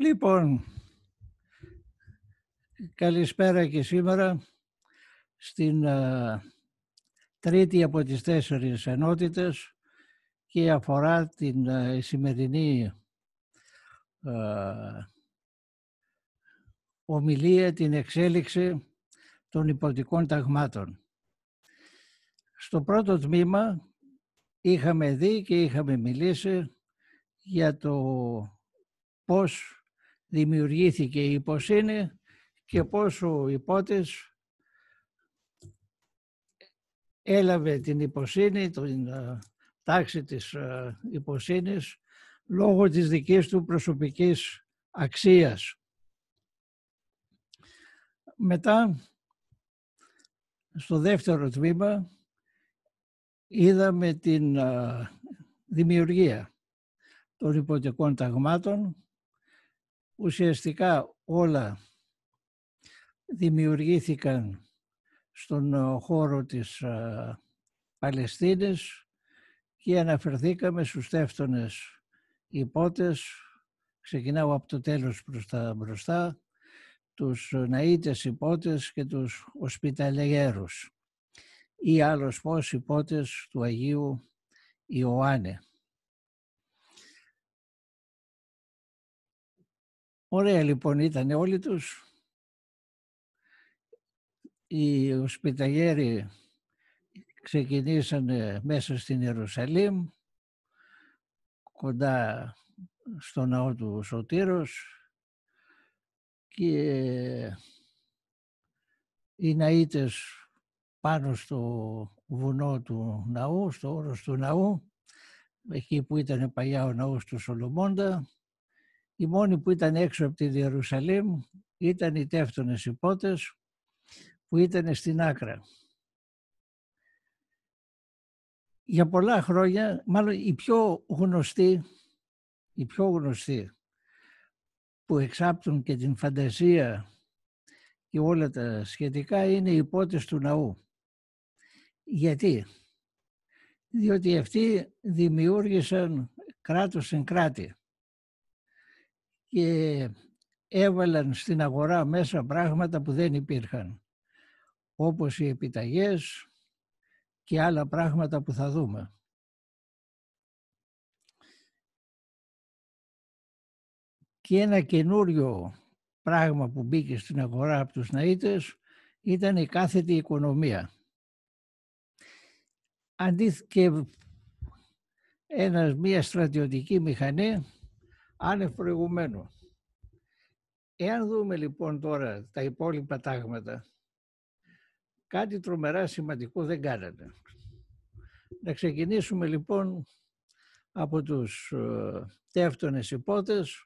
Λοιπόν, καλησπέρα και σήμερα στην ε, τρίτη από τις τέσσερις ενότητες και αφορά την ε, σημερινή ε, ομιλία, την εξέλιξη των υποτικών ταγμάτων. Στο πρώτο τμήμα είχαμε δει και είχαμε μιλήσει για το πώς δημιουργήθηκε η υποσύνη και πόσο ο έλαβε την υποσύνη, την ε, τάξη της ε, υποσύνης λόγω της δικής του προσωπικής αξίας. Μετά, στο δεύτερο τμήμα, είδαμε την ε, δημιουργία των υποτικών ταγμάτων Ουσιαστικά όλα δημιουργήθηκαν στον ε, χώρο της ε, Παλαιστίνης και αναφερθήκαμε στους τεύτονες υπότες, ξεκινάω από το τέλος προς τα μπροστά, τους ναΐτες υπότες και τους οσπιταλεγέρους ή άλλος πώς υπότες του Αγίου Ιωάννη. Ωραία λοιπόν ήταν όλοι τους. Οι οσπιταγέροι ξεκινήσανε μέσα στην Ιερουσαλήμ, κοντά στο ναό του Σωτήρος και οι ναΐτες πάνω στο βουνό του ναού, στο όρος του ναού, εκεί που ήταν παλιά ο ναός του Σολομώντα, οι μόνοι που ήταν έξω από τη Ιερουσαλήμ ήταν οι τεύτονες υπότες που ήταν στην άκρα. Για πολλά χρόνια, μάλλον οι πιο γνωστοί, οι πιο γνωστοί που εξάπτουν και την φαντασία και όλα τα σχετικά είναι οι υπότες του ναού. Γιατί? Διότι αυτοί δημιούργησαν κράτος εν κράτη και έβαλαν στην αγορά μέσα πράγματα που δεν υπήρχαν, όπως οι επιταγές και άλλα πράγματα που θα δούμε. Και ένα καινούριο πράγμα που μπήκε στην αγορά από τους Ναΐτες ήταν η κάθετη οικονομία. Αντίθετα, ένας, μια στρατιωτική μηχανή άνευ προηγουμένου. Εάν δούμε λοιπόν τώρα τα υπόλοιπα τάγματα, κάτι τρομερά σημαντικό δεν κάνατε. Να ξεκινήσουμε λοιπόν από τους ε, τεύτονες υπότες.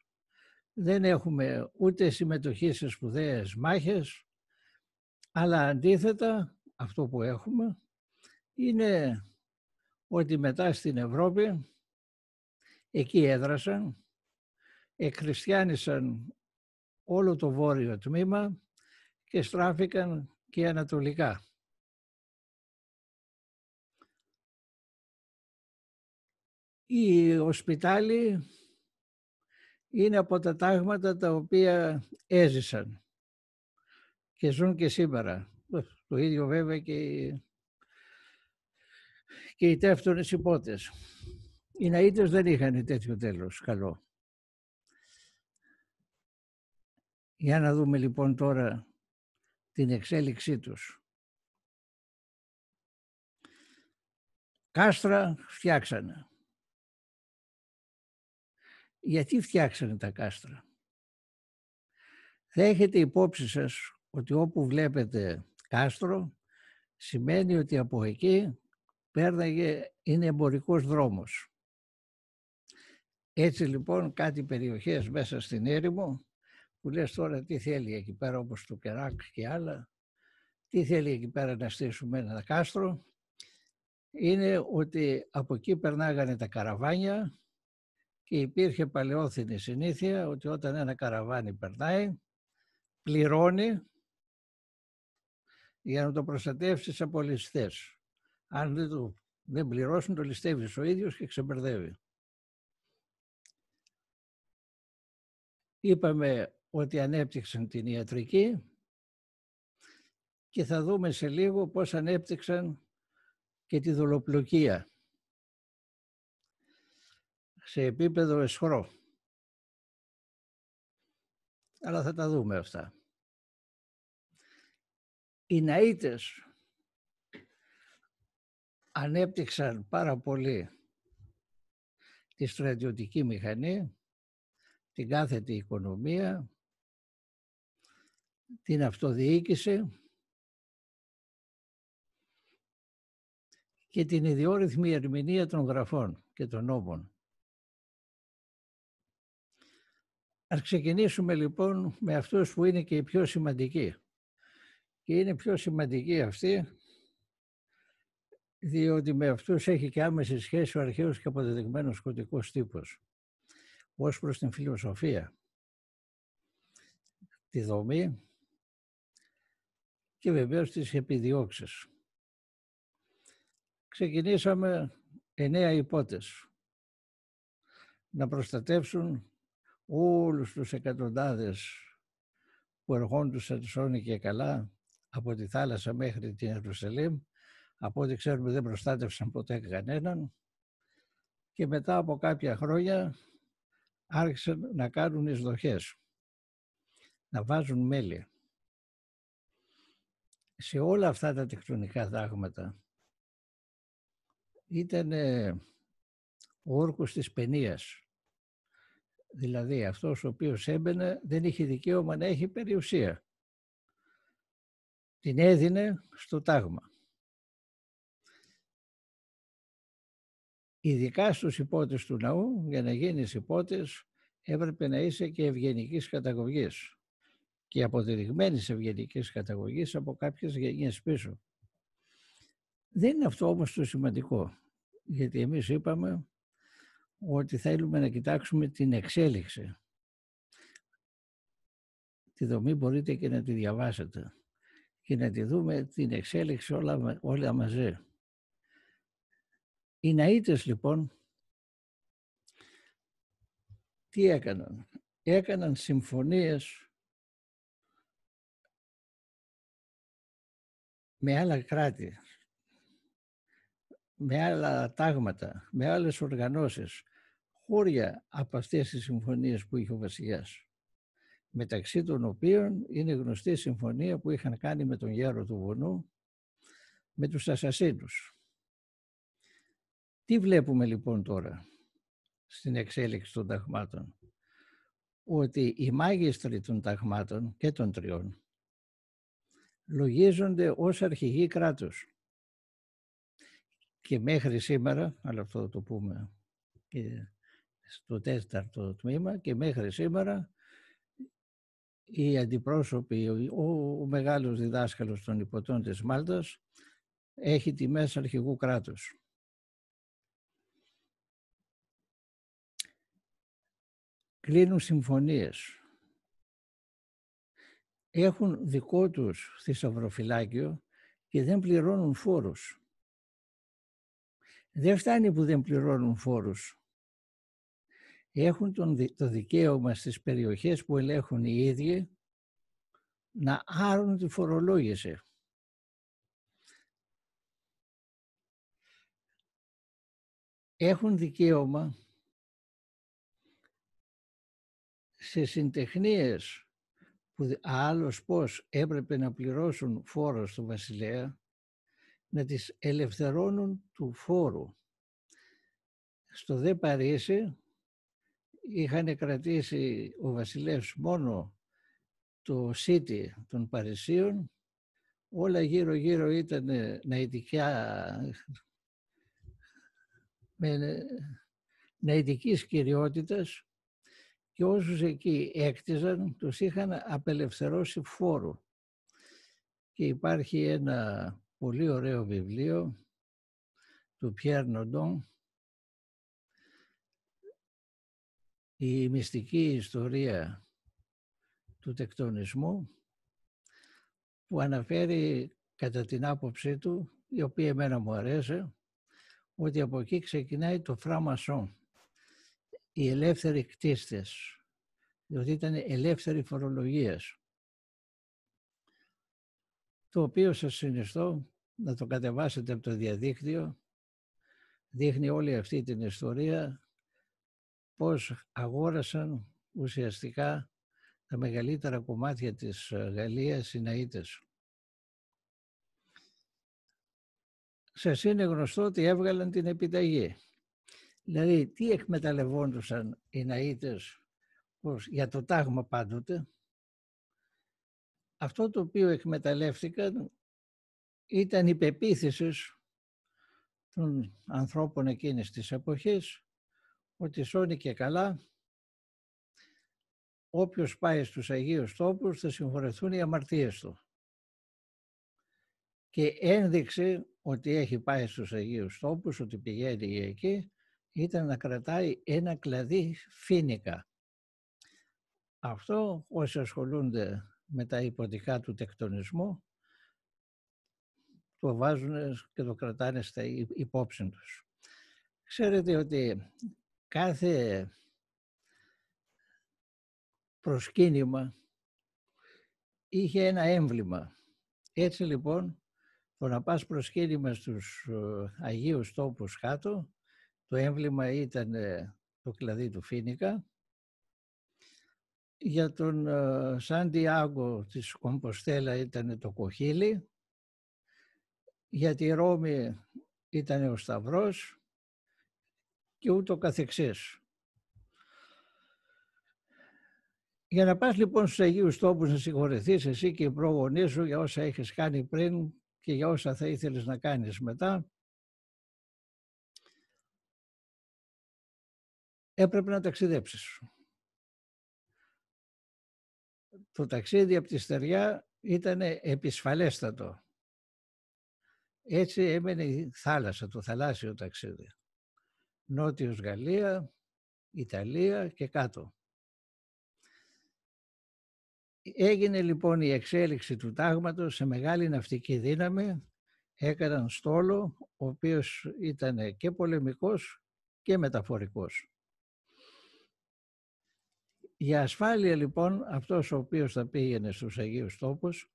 Δεν έχουμε ούτε συμμετοχής σε σπουδαίες μάχες, αλλά αντίθετα αυτό που έχουμε είναι ότι μετά στην Ευρώπη εκεί έδρασαν εκχριστιανίσαν όλο το βόρειο τμήμα και στράφηκαν και ανατολικά. Οι οσπιτάλοι είναι από τα τάγματα τα οποία έζησαν και ζουν και σήμερα. Το ίδιο βέβαια και οι, και οι υπότες. Οι ναΐτες δεν είχαν τέτοιο τέλος καλό. Για να δούμε λοιπόν τώρα την εξέλιξή τους. Κάστρα φτιάξανε. Γιατί φτιάξανε τα κάστρα. Θα έχετε υπόψη σας ότι όπου βλέπετε κάστρο σημαίνει ότι από εκεί πέρναγε, είναι εμπορικός δρόμος. Έτσι λοιπόν κάτι περιοχές μέσα στην έρημο που λες τώρα τι θέλει εκεί πέρα όπως το Κεράκ και άλλα, τι θέλει εκεί πέρα να στήσουμε ένα κάστρο, είναι ότι από εκεί περνάγανε τα καραβάνια και υπήρχε παλαιόθυνη συνήθεια ότι όταν ένα καραβάνι περνάει, πληρώνει για να το προστατεύσεις από ληστές. Αν δεν, το, πληρώσουν, το ληστεύεις ο ίδιος και ξεμπερδεύει. Είπαμε ότι ανέπτυξαν την ιατρική και θα δούμε σε λίγο πώς ανέπτυξαν και τη δολοπλοκία σε επίπεδο εσχρό. Αλλά θα τα δούμε αυτά. Οι ναΐτες ανέπτυξαν πάρα πολύ τη στρατιωτική μηχανή, την κάθετη οικονομία, την αυτοδιοίκηση και την ιδιόρυθμη ερμηνεία των γραφών και των νόμων. Ας ξεκινήσουμε λοιπόν με αυτούς που είναι και οι πιο σημαντικοί. Και είναι πιο σημαντικοί αυτοί, διότι με αυτούς έχει και άμεση σχέση ο αρχαίος και αποδεδειγμένος σκοτικός τύπος, ως προς την φιλοσοφία, τη δομή και βεβαίως τις επιδιώξεις. Ξεκινήσαμε εννέα υπότες να προστατεύσουν όλους τους εκατοντάδες που ερχόντουσαν σώνη και καλά από τη θάλασσα μέχρι την Ιερουσαλήμ. Από ό,τι ξέρουμε δεν προστάτευσαν ποτέ κανέναν. Και μετά από κάποια χρόνια άρχισαν να κάνουν εισδοχές, να βάζουν μέλη σε όλα αυτά τα τεκτονικά δάγματα ήταν ο όρκος της παινίας. Δηλαδή αυτός ο οποίος έμπαινε δεν είχε δικαίωμα να έχει περιουσία. Την έδινε στο τάγμα. Ειδικά στους υπότες του ναού, για να γίνεις υπότες, έπρεπε να είσαι και ευγενικής καταγωγής και σε ευγενικής καταγωγής από κάποιες γενιές πίσω. Δεν είναι αυτό όμως το σημαντικό, γιατί εμείς είπαμε ότι θέλουμε να κοιτάξουμε την εξέλιξη. Τη δομή μπορείτε και να τη διαβάσετε και να τη δούμε την εξέλιξη όλα, όλα μαζί. Οι Ναΐτες λοιπόν τι έκαναν. Έκαναν συμφωνίες με άλλα κράτη, με άλλα τάγματα, με άλλες οργανώσεις, χώρια από αυτές τις συμφωνίες που είχε ο βασιλιάς, μεταξύ των οποίων είναι γνωστή η συμφωνία που είχαν κάνει με τον Γέρο του Βουνού, με τους Ασασίνους. Τι βλέπουμε λοιπόν τώρα στην εξέλιξη των ταγμάτων. Ότι οι μάγιστροι των ταγμάτων και των τριών λογίζονται ως αρχηγοί κράτους. Και μέχρι σήμερα, αλλά αυτό το πούμε και στο τέταρτο τμήμα, και μέχρι σήμερα οι αντιπρόσωποι, ο, ο μεγάλος διδάσκαλος των υποτών της Μάλτας έχει μέσα αρχηγού κράτους. Κλείνουν συμφωνίες έχουν δικό τους θησαυροφυλάκιο και δεν πληρώνουν φόρους. Δεν φτάνει που δεν πληρώνουν φόρους. Έχουν τον, το δικαίωμα στις περιοχές που ελέγχουν οι ίδιοι να άρουν τη φορολόγηση. Έχουν δικαίωμα σε συντεχνίες που άλλος πώς έπρεπε να πληρώσουν φόρο στο βασιλέα, να τις ελευθερώνουν του φόρου. Στο δε Παρίσι είχαν κρατήσει ο βασιλεύς μόνο το σίτι των Παρισίων, όλα γύρω γύρω ήταν ναητικά με ναητικής κυριότητας και όσους εκεί έκτιζαν τους είχαν απελευθερώσει φόρου. Και υπάρχει ένα πολύ ωραίο βιβλίο του Πιέρ Νοντόν «Η μυστική ιστορία του τεκτονισμού» που αναφέρει κατά την άποψή του, η οποία εμένα μου αρέσει, ότι από εκεί ξεκινάει το φραμασόν οι ελεύθεροι κτίστες, διότι ήταν ελεύθεροι φορολογίες. Το οποίο σας συνιστώ να το κατεβάσετε από το διαδίκτυο, δείχνει όλη αυτή την ιστορία πώς αγόρασαν ουσιαστικά τα μεγαλύτερα κομμάτια της ε, Γαλλίας οι Ναΐτες. Σας είναι γνωστό ότι έβγαλαν την επιταγή Δηλαδή, τι εκμεταλλευόντουσαν οι Ναΐτες πως για το τάγμα πάντοτε. Αυτό το οποίο εκμεταλλεύτηκαν ήταν η πεποίθησης των ανθρώπων εκείνης της εποχής ότι σώνει και καλά όποιος πάει στους Αγίους Τόπους θα συγχωρεθούν οι αμαρτίες του. Και ένδειξε ότι έχει πάει στους Αγίους Τόπους, ότι πηγαίνει εκεί ήταν να κρατάει ένα κλαδί φίνικα. Αυτό όσοι ασχολούνται με τα υποτικά του τεκτονισμού το βάζουν και το κρατάνε στα υπόψη τους. Ξέρετε ότι κάθε προσκύνημα είχε ένα έμβλημα. Έτσι λοιπόν το να πας προσκύνημα στους ε, Αγίους Τόπους κάτω το έμβλημα ήταν ε, το κλαδί του Φίνικα. Για τον ε, Σαντιάγκο της Κομποστέλα ήταν το κοχύλι. Για τη Ρώμη ήταν ο Σταυρός και ούτω καθεξής. Για να πας λοιπόν στους Αγίους Τόπους να συγχωρεθείς εσύ και οι πρόγονείς σου για όσα έχεις κάνει πριν και για όσα θα ήθελες να κάνεις μετά, έπρεπε να ταξιδέψεις. Το ταξίδι από τη στεριά ήταν επισφαλέστατο. Έτσι έμενε η θάλασσα, το θαλάσσιο ταξίδι. Νότιος Γαλλία, Ιταλία και κάτω. Έγινε λοιπόν η εξέλιξη του τάγματος σε μεγάλη ναυτική δύναμη. Έκαναν στόλο, ο οποίος ήταν και πολεμικός και μεταφορικός. Για ασφάλεια λοιπόν αυτός ο οποίος θα πήγαινε στους Αγίους Τόπους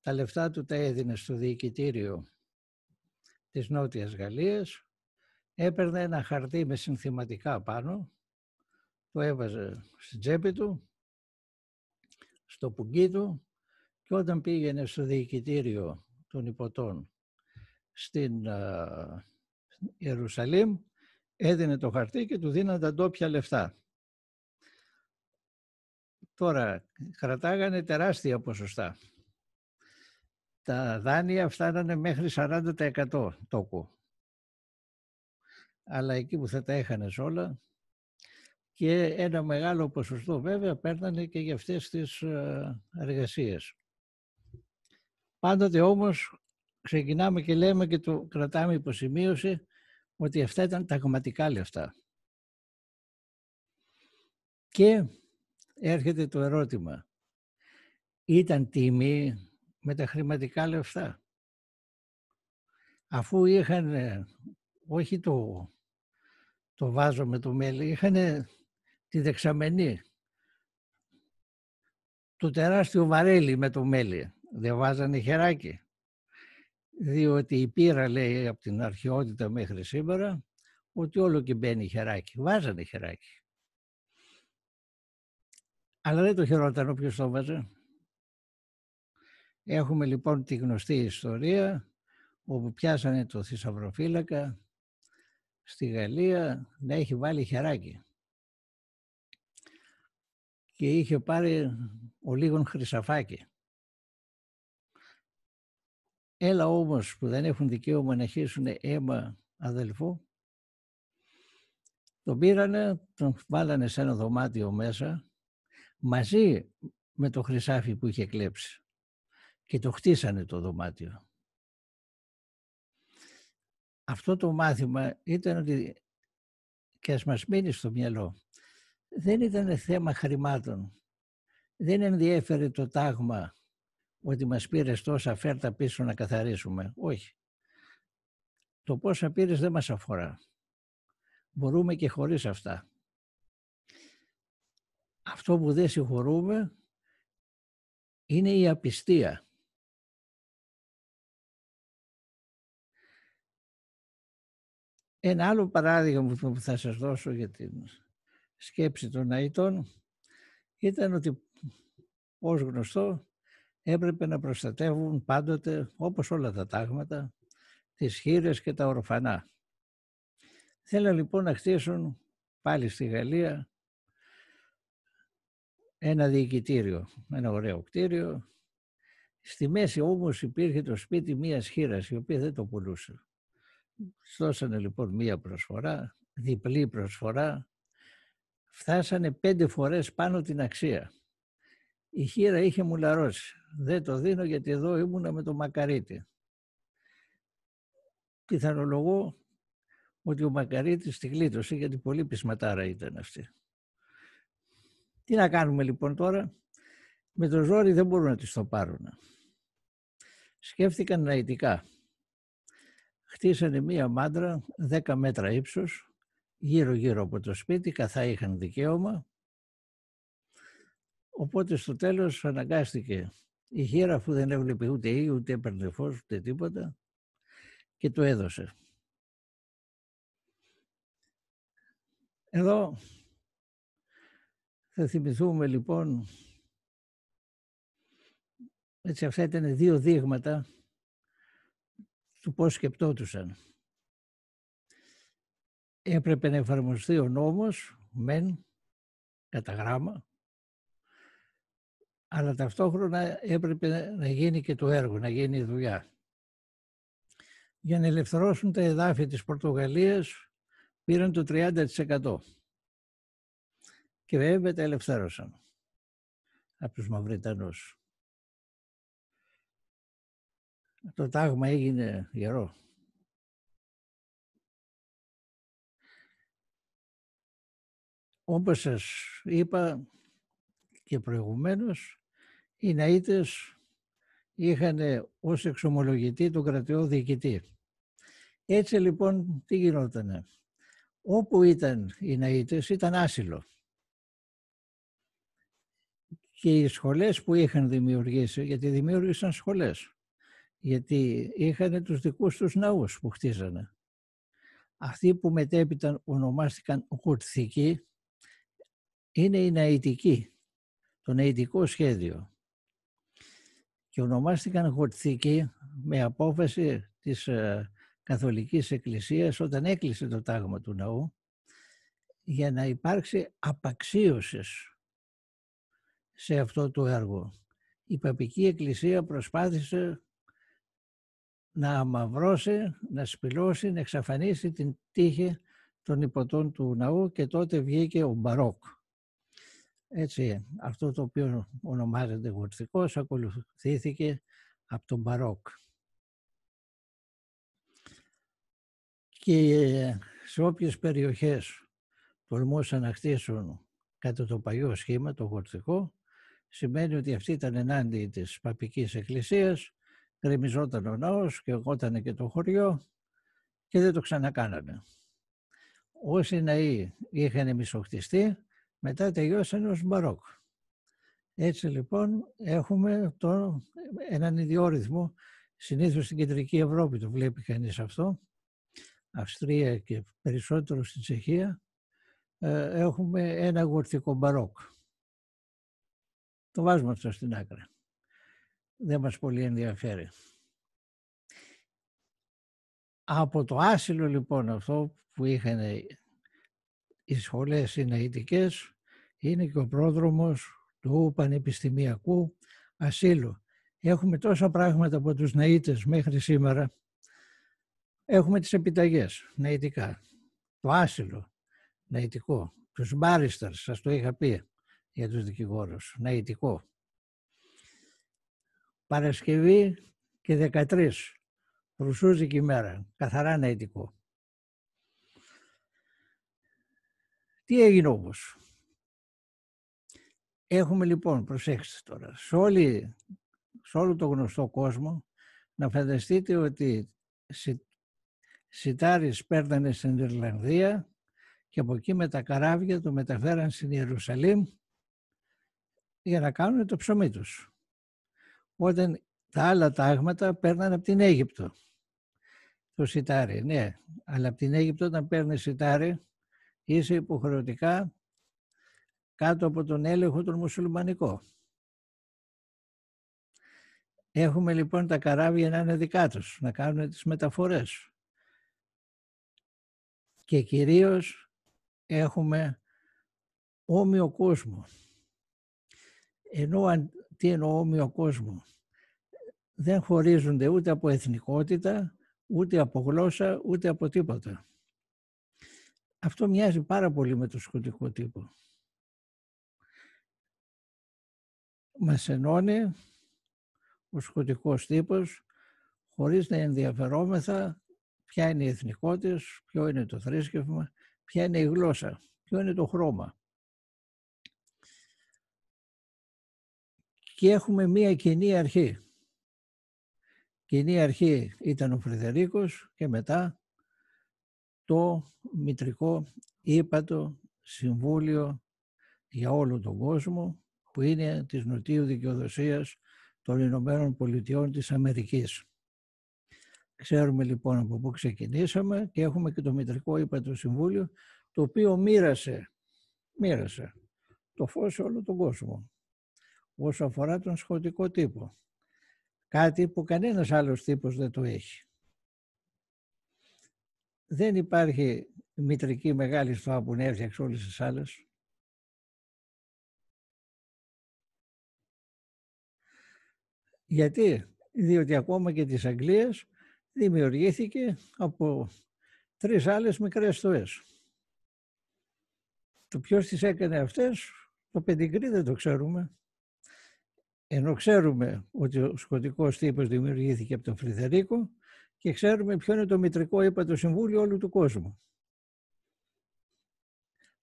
τα λεφτά του τα έδινε στο διοικητήριο της Νότιας Γαλλίας έπαιρνε ένα χαρτί με συνθηματικά πάνω το έβαζε στην τσέπη του στο πουγγί του και όταν πήγαινε στο διοικητήριο των υποτών στην ε, Ιερουσαλήμ έδινε το χαρτί και του δίναν τα ντόπια λεφτά τώρα κρατάγανε τεράστια ποσοστά. Τα δάνεια φτάνανε μέχρι 40% τόκο. Αλλά εκεί που θα τα έχανες όλα και ένα μεγάλο ποσοστό βέβαια παίρνανε και για αυτές τις ε, εργασίες. Πάντοτε όμως ξεκινάμε και λέμε και το κρατάμε υποσημείωση ότι αυτά ήταν τα κομματικά λεφτά. Και έρχεται το ερώτημα. Ήταν τιμή με τα χρηματικά λεφτά. Αφού είχαν, ε, όχι το, το βάζο με το μέλι, είχαν ε, τη δεξαμενή. Το τεράστιο βαρέλι με το μέλι. Δεν βάζανε χεράκι. Διότι η πείρα λέει από την αρχαιότητα μέχρι σήμερα ότι όλο και μπαίνει χεράκι. Βάζανε χεράκι. Αλλά δεν το χαιρόταν όποιος το έβαζε. Έχουμε λοιπόν τη γνωστή ιστορία όπου πιάσανε το θησαυροφύλακα στη Γαλλία να έχει βάλει χεράκι. Και είχε πάρει ο λίγον χρυσαφάκι. Έλα όμως που δεν έχουν δικαίωμα να χύσουν αίμα αδελφού, τον πήρανε, τον βάλανε σε ένα δωμάτιο μέσα μαζί με το χρυσάφι που είχε κλέψει και το χτίσανε το δωμάτιο. Αυτό το μάθημα ήταν ότι και ας μας μείνει στο μυαλό. Δεν ήταν θέμα χρημάτων. Δεν ενδιέφερε το τάγμα ότι μας πήρες τόσα φέρτα πίσω να καθαρίσουμε. Όχι. Το πόσα πήρες δεν μας αφορά. Μπορούμε και χωρίς αυτά αυτό που δεν συγχωρούμε είναι η απιστία. Ένα άλλο παράδειγμα που θα σας δώσω για την σκέψη των αητών ήταν ότι, ως γνωστό, έπρεπε να προστατεύουν πάντοτε, όπως όλα τα τάγματα, τις χείρες και τα ορφανά. Θέλαν λοιπόν να χτίσουν πάλι στη Γαλλία ένα διοικητήριο, ένα ωραίο κτίριο. Στη μέση όμως υπήρχε το σπίτι μίας χήρας, η οποία δεν το πουλούσε. δώσανε λοιπόν μία προσφορά, διπλή προσφορά, φτάσανε πέντε φορές πάνω την αξία. Η χείρα είχε μουλαρώσει. Δεν το δίνω γιατί εδώ ήμουνα με το μακαρίτη. Πιθανολογώ ότι ο Μακαρίτης τη γλίτωσε γιατί πολύ πισματάρα ήταν αυτή. Τι να κάνουμε λοιπόν τώρα. Με το ζόρι δεν μπορούν να τις το πάρουν. Σκέφτηκαν ναητικά. Χτίσανε μία μάντρα 10 μετρα ύψους ύψος γύρω-γύρω από το σπίτι, καθά είχαν δικαίωμα. Οπότε στο τέλος αναγκάστηκε η γύρα αφού δεν έβλεπε ούτε ή ούτε έπαιρνε ούτε τίποτα και το έδωσε. Εδώ θα θυμηθούμε λοιπόν, έτσι αυτά ήταν δύο δείγματα του πώς σκεπτότουσαν. Έπρεπε να εφαρμοστεί ο νόμος, μεν, κατά γράμμα, αλλά ταυτόχρονα έπρεπε να γίνει και το έργο, να γίνει η δουλειά. Για να ελευθερώσουν τα εδάφη της Πορτογαλίας πήραν το 30% και βέβαια τα ελευθέρωσαν από τους Μαυριτανούς. Το τάγμα έγινε γερό. Όπως σας είπα και προηγουμένως, οι Ναΐτες είχαν ως εξομολογητή τον κρατιό διοικητή. Έτσι λοιπόν τι γινότανε. Όπου ήταν οι Ναΐτες ήταν άσυλο και οι σχολές που είχαν δημιουργήσει, γιατί δημιούργησαν σχολές, γιατί είχαν τους δικούς τους ναούς που χτίζανε. Αυτοί που μετέπειτα ονομάστηκαν γουρθικοί είναι η ναητικοί, το ναητικό σχέδιο. Και ονομάστηκαν γουρθικοί με απόφαση της ε, Καθολικής Εκκλησίας όταν έκλεισε το τάγμα του ναού για να υπάρξει απαξίωσης σε αυτό το έργο. Η Παπική Εκκλησία προσπάθησε να αμαυρώσει, να σπηλώσει, να εξαφανίσει την τύχη των υποτών του ναού και τότε βγήκε ο Μπαρόκ. Έτσι, αυτό το οποίο ονομάζεται γορθικός ακολουθήθηκε από τον Μπαρόκ. Και ε, σε όποιες περιοχές τολμούσαν να χτίσουν κατά το παλιό σχήμα, το γορθικό, σημαίνει ότι αυτή ήταν ενάντια της παπικής εκκλησίας, γκρεμιζόταν ο ναός και εγώτανε και το χωριό και δεν το ξανακάνανε. Όσοι ναοί είχαν μισοχτιστεί, μετά τελειώσαν ως μπαρόκ. Έτσι λοιπόν έχουμε το, έναν ιδιόρυθμο, συνήθως στην κεντρική Ευρώπη το βλέπει κανείς αυτό, Αυστρία και περισσότερο στην Τσεχία, ε, έχουμε ένα γορθικό μπαρόκ. Το βάζουμε αυτό στην άκρη. Δεν μας πολύ ενδιαφέρει. Από το άσυλο λοιπόν αυτό που είχαν οι σχολές συναητικές είναι και ο πρόδρομος του πανεπιστημιακού ασύλου. Έχουμε τόσα πράγματα από τους ναΐτες μέχρι σήμερα. Έχουμε τις επιταγές ναητικά, το άσυλο ναητικό, τους μπάριστερς, σας το είχα πει, για τους δικηγόρους. ειδικό. Ναι, Παρασκευή και 13. Ρουσούζικη μέρα. Καθαρά να ειδικό. Τι έγινε όμως. Έχουμε λοιπόν, προσέξτε τώρα, σε, όλο το γνωστό κόσμο να φανταστείτε ότι σι, σιτάρις παίρνανε στην Ιρλανδία και από εκεί με τα καράβια το μεταφέραν στην Ιερουσαλήμ για να κάνουν το ψωμί τους. Όταν τα άλλα τάγματα παίρνανε από την Αίγυπτο το σιτάρι, ναι. Αλλά από την Αίγυπτο όταν παίρνει σιτάρι είσαι υποχρεωτικά κάτω από τον έλεγχο τον μουσουλμανικό. Έχουμε λοιπόν τα καράβια να είναι δικά τους, να κάνουν τις μεταφορές. Και κυρίως έχουμε όμοιο κόσμο ενώ τι εννοώ ο κόσμος. Δεν χωρίζονται ούτε από εθνικότητα, ούτε από γλώσσα, ούτε από τίποτα. Αυτό μοιάζει πάρα πολύ με το σκοτικό τύπο. Μας ενώνει ο σκοτικός τύπος χωρίς να ενδιαφερόμεθα ποια είναι η εθνικότητα, ποιο είναι το θρήσκευμα, ποια είναι η γλώσσα, ποιο είναι το χρώμα. και έχουμε μία κοινή αρχή. Κοινή αρχή ήταν ο Φρυδερίκος και μετά το Μητρικό Ήπατο Συμβούλιο για όλο τον κόσμο που είναι της Νοτιού Δικαιοδοσίας των Ηνωμένων Πολιτειών της Αμερικής. Ξέρουμε λοιπόν από πού ξεκινήσαμε και έχουμε και το Μητρικό Ήπατο Συμβούλιο το οποίο μοίρασε, μοίρασε το φως σε όλο τον κόσμο όσο αφορά τον σχοτικό τύπο. Κάτι που κανένας άλλος τύπος δεν το έχει. Δεν υπάρχει μητρική μεγάλη στοά που να έφτιαξε όλες τις άλλες. Γιατί, διότι ακόμα και της Αγγλίας δημιουργήθηκε από τρεις άλλες μικρές στοές. Το ποιος τις έκανε αυτές, το πεντικρί δεν το ξέρουμε. Ενώ ξέρουμε ότι ο σκοτικός τύπος δημιουργήθηκε από τον Φρυδερίκο και ξέρουμε ποιο είναι το μητρικό είπα συμβούλιο όλου του κόσμου.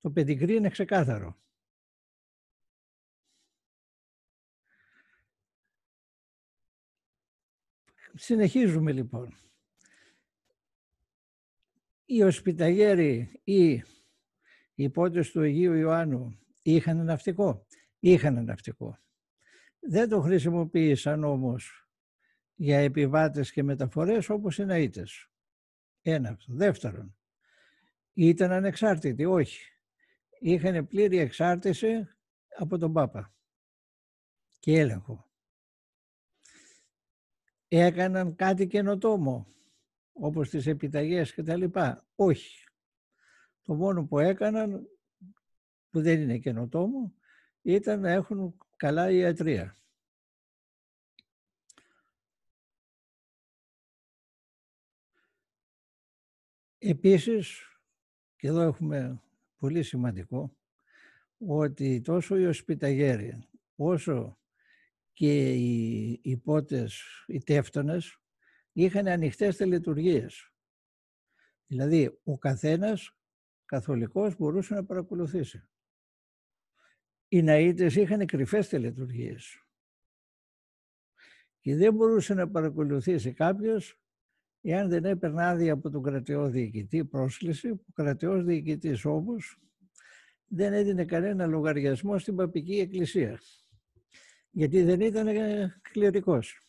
Το πεντιγκρί είναι ξεκάθαρο. Συνεχίζουμε λοιπόν. Οι οσπιταγέροι ή οι υπότες του Αγίου Ιωάννου είχαν ναυτικό. Είχαν ναυτικό. Δεν το χρησιμοποίησαν όμως για επιβάτες και μεταφορές όπως οι Ναΐτες. Ένα αυτό. Δεύτερον, ήταν ανεξάρτητοι. Όχι. Είχαν πλήρη εξάρτηση από τον Πάπα και έλεγχο. Έκαναν κάτι καινοτόμο, όπως τις επιταγές και τα λοιπά. Όχι. Το μόνο που έκαναν, που δεν είναι καινοτόμο, ήταν να έχουν καλά η ιατρία. Επίσης, και εδώ έχουμε πολύ σημαντικό, ότι τόσο οι οσπιταγέροι όσο και οι υπότες, οι τεύτονες, είχαν ανοιχτές τελετουργίες. Δηλαδή, ο καθένας καθολικός μπορούσε να παρακολουθήσει οι Ναΐτες είχαν κρυφές τελετουργίες και δεν μπορούσε να παρακολουθήσει κάποιος εάν δεν έπαιρνε άδεια από τον κρατεό διοικητή πρόσκληση, ο κρατεός διοικητής όμως δεν έδινε κανένα λογαριασμό στην παπική εκκλησία, γιατί δεν ήταν ε, κληρικός.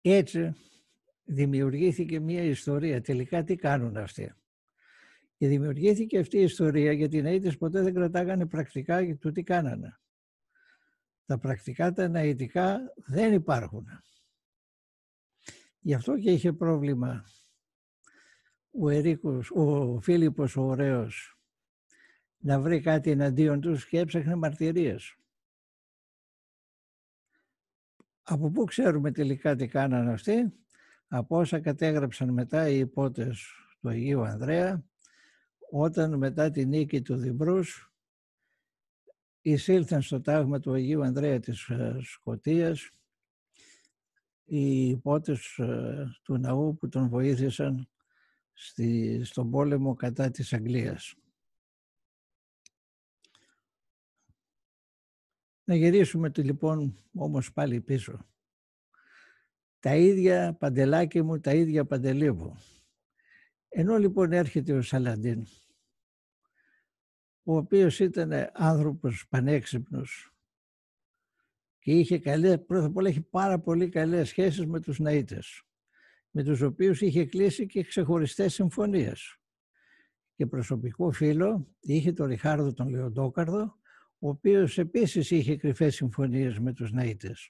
Έτσι δημιουργήθηκε μια ιστορία. Τελικά τι κάνουν αυτοί. Και δημιουργήθηκε αυτή η ιστορία γιατί οι Ναΐτες ποτέ δεν κρατάγανε πρακτικά για το τι κάνανε. Τα πρακτικά τα ναητικά δεν υπάρχουν. Γι' αυτό και είχε πρόβλημα ο, Ερίκος, ο Φίλιππος ο Ωραίος να βρει κάτι εναντίον τους και έψαχνε μαρτυρίες. Από πού ξέρουμε τελικά τι κάνανε αυτοί, από όσα κατέγραψαν μετά οι υπότες του Αγίου Ανδρέα όταν μετά τη νίκη του Διμπρούς εισήλθαν στο τάγμα του Αγίου Ανδρέα της ε, Σκοτίας οι υπότες ε, του ναού που τον βοήθησαν στη, στον πόλεμο κατά της Αγγλίας. Να γυρίσουμε το λοιπόν όμως πάλι πίσω. Τα ίδια παντελάκι μου, τα ίδια παντελίβω. Ενώ λοιπόν έρχεται ο Σαλαντίν ο οποίος ήταν άνθρωπος πανέξυπνος και είχε καλέ πρώτα απ' όλα είχε πάρα πολύ καλές σχέσεις με τους Ναΐτες, με τους οποίους είχε κλείσει και ξεχωριστές συμφωνίες. Και προσωπικό φίλο είχε τον Ριχάρδο τον Λεοντόκαρδο, ο οποίος επίσης είχε κρυφές συμφωνίες με τους Ναΐτες.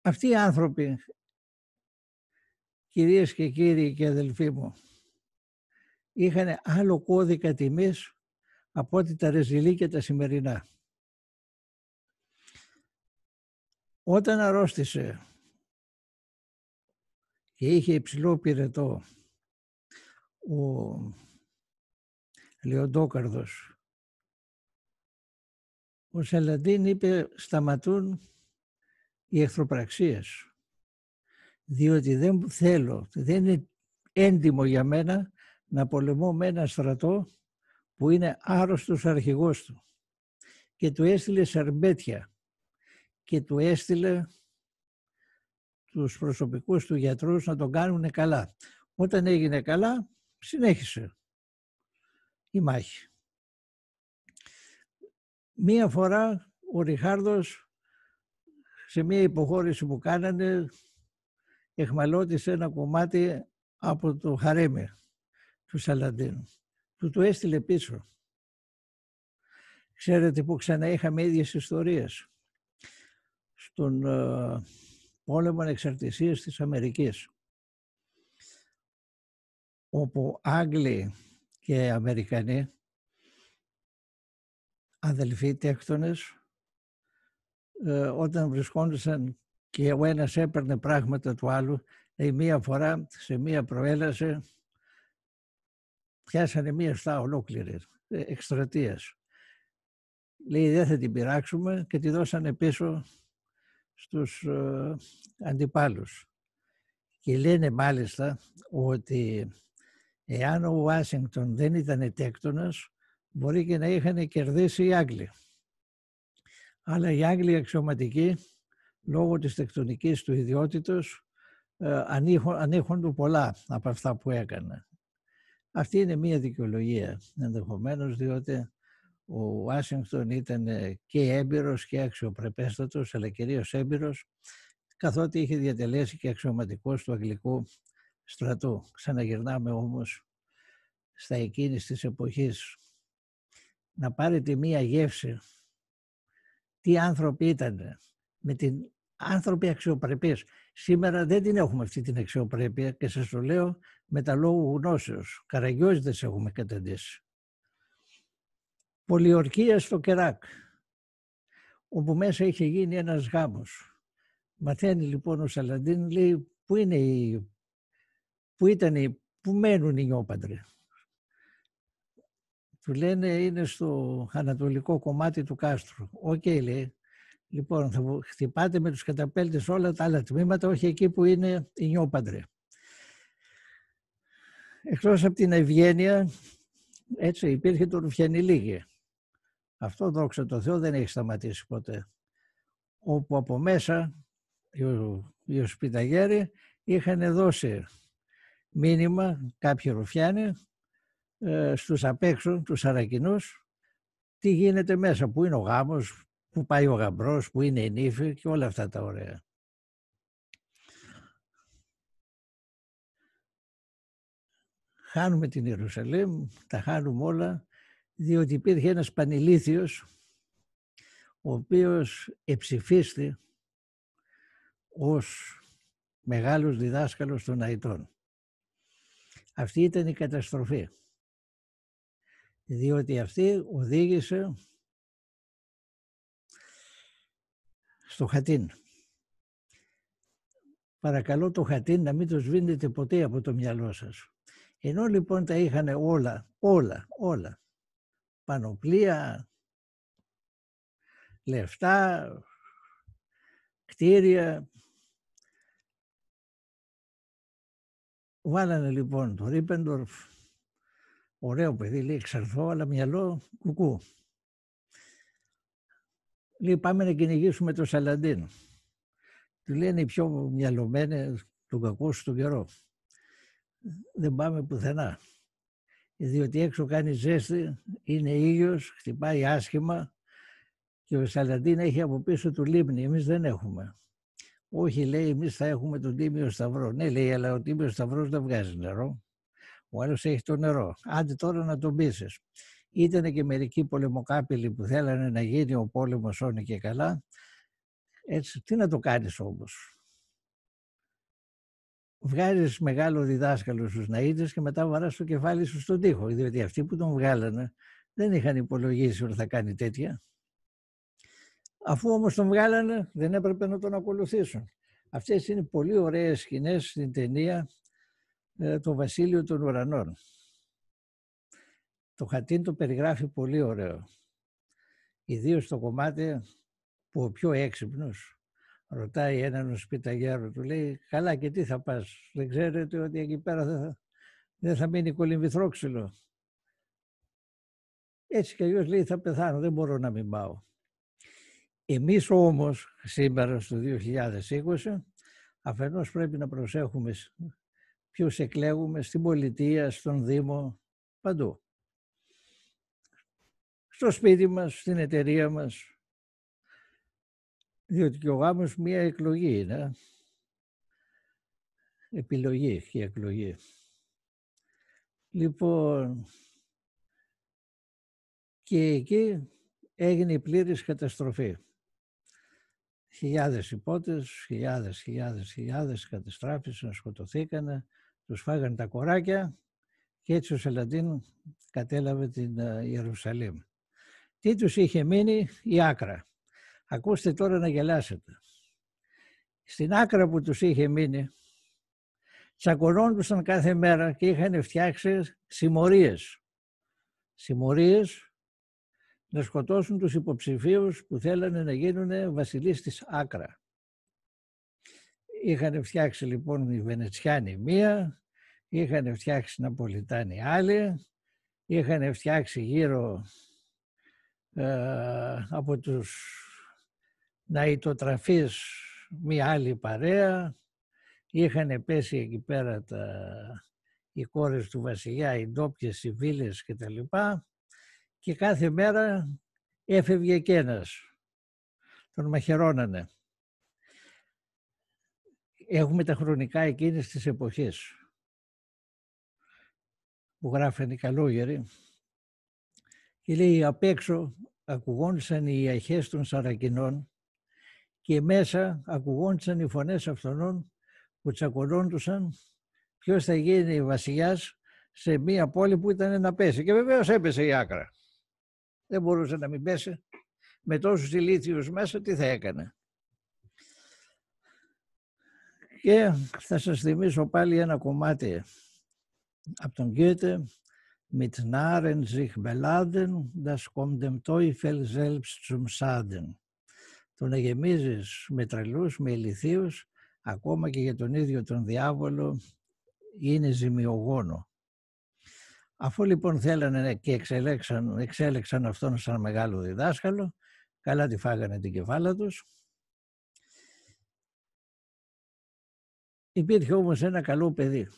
Αυτοί οι άνθρωποι, κυρίες και κύριοι και αδελφοί μου, είχαν άλλο κώδικα τιμής από ό,τι τα ρεζιλή και τα σημερινά. Όταν αρρώστησε και είχε υψηλό πυρετό ο Λεοντόκαρδος, ο Σαλαντίν είπε σταματούν οι εχθροπραξίες, διότι δεν θέλω, δεν είναι έντιμο για μένα να πολεμώ με ένα στρατό που είναι άρρωστος αρχηγός του και του έστειλε σερμπέτια και του έστειλε τους προσωπικούς του γιατρούς να τον κάνουν καλά. Όταν έγινε καλά, συνέχισε η μάχη. Μία φορά ο Ριχάρδος σε μία υποχώρηση που κάνανε εχμαλώτησε ένα κομμάτι από το χαρέμι τους Σαλαντίνου. Του το έστειλε πίσω. Ξέρετε που ξανά είχαμε ίδιες ιστορίες στον ε, πόλεμο ανεξαρτησίας της Αμερικής όπου Άγγλοι και Αμερικανοί αδελφοί τέκτονες ε, όταν βρισκόντουσαν και ο ένας έπαιρνε πράγματα του άλλου η μία φορά σε μία προέλασε πιάσανε μία στα ολόκληρη ε, εκστρατεία. Λέει δεν θα την πειράξουμε και τη δώσανε πίσω στους ε, αντιπάλους. Και λένε μάλιστα ότι εάν ο Ουάσιγκτον δεν ήταν τέκτονας, μπορεί και να είχαν κερδίσει οι Άγγλοι. Αλλά οι Άγγλοι αξιωματικοί, λόγω της τεκτονικής του ιδιότητος, ε, πολλά από αυτά που έκανε. Αυτή είναι μία δικαιολογία, ενδεχομένως, διότι ο Ουάσιγκτον ήταν και έμπειρος και αξιοπρεπέστατος, αλλά κυρίως έμπειρος, καθότι είχε διατελέσει και αξιωματικός του αγγλικού στρατού. Ξαναγυρνάμε όμως στα εκείνης της εποχής. Να πάρετε μία γεύση. Τι άνθρωποι ήταν, με την άνθρωποι αξιοπρεπής. Σήμερα δεν την έχουμε αυτή την αξιοπρέπεια και σας το λέω με τα λόγου γνώσεως. σε έχουμε καταντήσει. Πολιορκία στο Κεράκ, όπου μέσα είχε γίνει ένας γάμος. Μαθαίνει λοιπόν ο Σαλαντίν, λέει, πού, είναι οι... πού, ήταν οι... πού μένουν οι νιόπαντροι. Του λένε είναι στο ανατολικό κομμάτι του κάστρου. Οκ, okay, λέει, Λοιπόν, θα χτυπάτε με τους καταπέλτες όλα τα άλλα τμήματα, όχι εκεί που είναι η νιόπαντρε. Εκτός από την Ευγένεια, έτσι υπήρχε το Ρουφιανή Λίγη. Αυτό, δόξα το Θεώ, δεν έχει σταματήσει ποτέ. Όπου από μέσα οι οσπιταγέροι είχαν δώσει μήνυμα, κάποιοι Ρουφιάνοι, ε, στους απέξω, τους Αρακινούς, τι γίνεται μέσα, που είναι ο γάμος, Πού πάει ο γαμπρός, πού είναι η και όλα αυτά τα ωραία. Χάνουμε την Ιερουσαλήμ, τα χάνουμε όλα, διότι υπήρχε ένας πανηλήθιος, ο οποίος εψηφίστη ως μεγάλος διδάσκαλος των Αϊτών. Αυτή ήταν η καταστροφή, διότι αυτή οδήγησε στο Χατίν. Παρακαλώ το Χατίν να μην το σβήνετε ποτέ από το μυαλό σας. Ενώ λοιπόν τα είχαν όλα, όλα, όλα, πανοπλία, λεφτά, κτίρια. Βάλανε λοιπόν το Ρίπεντορφ, ωραίο παιδί, λέει εξαρθώ, αλλά μυαλό κουκού. Λέει, πάμε να κυνηγήσουμε τον Σαλαντίν, Του λένε οι πιο μυαλωμένοι, τον κακό σου τον καιρό. Δεν πάμε πουθενά. Διότι έξω κάνει ζέστη, είναι ήλιος, χτυπάει άσχημα και ο Σαλαντίν έχει από πίσω του λίμνη. Εμείς δεν έχουμε. Όχι, λέει, εμείς θα έχουμε τον Τίμιο Σταυρό. Ναι, λέει, αλλά ο Τίμιος Σταυρός δεν βγάζει νερό. Ο άλλος έχει το νερό. Άντε τώρα να τον πείσει. Ήταν και μερικοί πολεμοκάπηλοι που θέλανε να γίνει ο πόλεμος όνει και καλά. Έτσι, τι να το κάνεις όμως. Βγάζεις μεγάλο διδάσκαλο στους Ναΐτες και μετά βαράς το κεφάλι σου στον τοίχο, διότι αυτοί που τον βγάλανε δεν είχαν υπολογίσει ότι θα κάνει τέτοια. Αφού όμως τον βγάλανε, δεν έπρεπε να τον ακολουθήσουν. Αυτές είναι πολύ ωραίες σκηνές στην ταινία ε, «Το βασίλειο των ουρανών». Το Χατίν το περιγράφει πολύ ωραίο. Ιδίως το κομμάτι που ο πιο έξυπνος, ρωτάει έναν σπιταγέρο του λέει «Καλά και τι θα πας, δεν ξέρετε ότι εκεί πέρα δεν θα, δεν θα μείνει κολυμβηθρόξυλο». Έτσι κι αλλιώς λέει «Θα πεθάνω, δεν μπορώ να μην πάω». Εμείς όμως σήμερα στο 2020 αφενός πρέπει να προσέχουμε ποιους εκλέγουμε στην πολιτεία, στον Δήμο, παντού στο σπίτι μας, στην εταιρεία μας. Διότι και ο γάμος μία εκλογή είναι. Ε. Επιλογή και εκλογή. Λοιπόν, και εκεί έγινε η πλήρης καταστροφή. Χιλιάδες υπότες, χιλιάδες, χιλιάδες, χιλιάδες καταστράφησαν, σκοτωθήκανε, τους φάγανε τα κοράκια και έτσι ο Σαλαντίν κατέλαβε την ε, Ιερουσαλήμ. Τι τους είχε μείνει η άκρα. Ακούστε τώρα να γελάσετε. Στην άκρα που τους είχε μείνει, τσακωνόντουσαν κάθε μέρα και είχαν φτιάξει συμμορίες. Συμμορίες να σκοτώσουν τους υποψηφίους που θέλανε να γίνουν βασιλείς της άκρα. Είχαν φτιάξει λοιπόν οι Βενετσιάνοι μία, είχαν φτιάξει Ναπολιτάνοι άλλη είχαν φτιάξει γύρω ε, από τους ναητοτραφείς μία άλλη παρέα. Είχαν πέσει εκεί πέρα τα, οι κόρες του βασιλιά, οι ντόπιες, οι βίλες και τα λοιπά. Και κάθε μέρα έφευγε κι ένας. Τον μαχαιρώνανε. Έχουμε τα χρονικά εκείνης της εποχής που γράφανε οι καλόγεροι. Και λέει απ' έξω ακουγόντουσαν οι αχές των σαρακινών και μέσα ακουγόντουσαν οι φωνές αυτών που τσακωνόντουσαν ποιος θα γίνει βασιλιάς σε μία πόλη που ήταν να πέσει. Και βεβαίως έπεσε η άκρα. Δεν μπορούσε να μην πέσει. Με τόσους ηλίθιους μέσα τι θα έκανε. Και θα σας θυμίσω πάλι ένα κομμάτι από τον Γκέτε mit Naren sich beladen, das kommt dem Teufel selbst zum Τον εγεμίζεις με τρελούς με ηλικίους, ακόμα και για τον ίδιο τον διάβολο είναι ζημιογόνο. Αφού λοιπόν θέλανε και εξέλεξαν, εξέλεξαν αυτόν σαν μεγάλο διδάσκαλο, καλά τη φάγανε την κεφάλα τους. Υπήρχε όμως ένα καλό παιδί.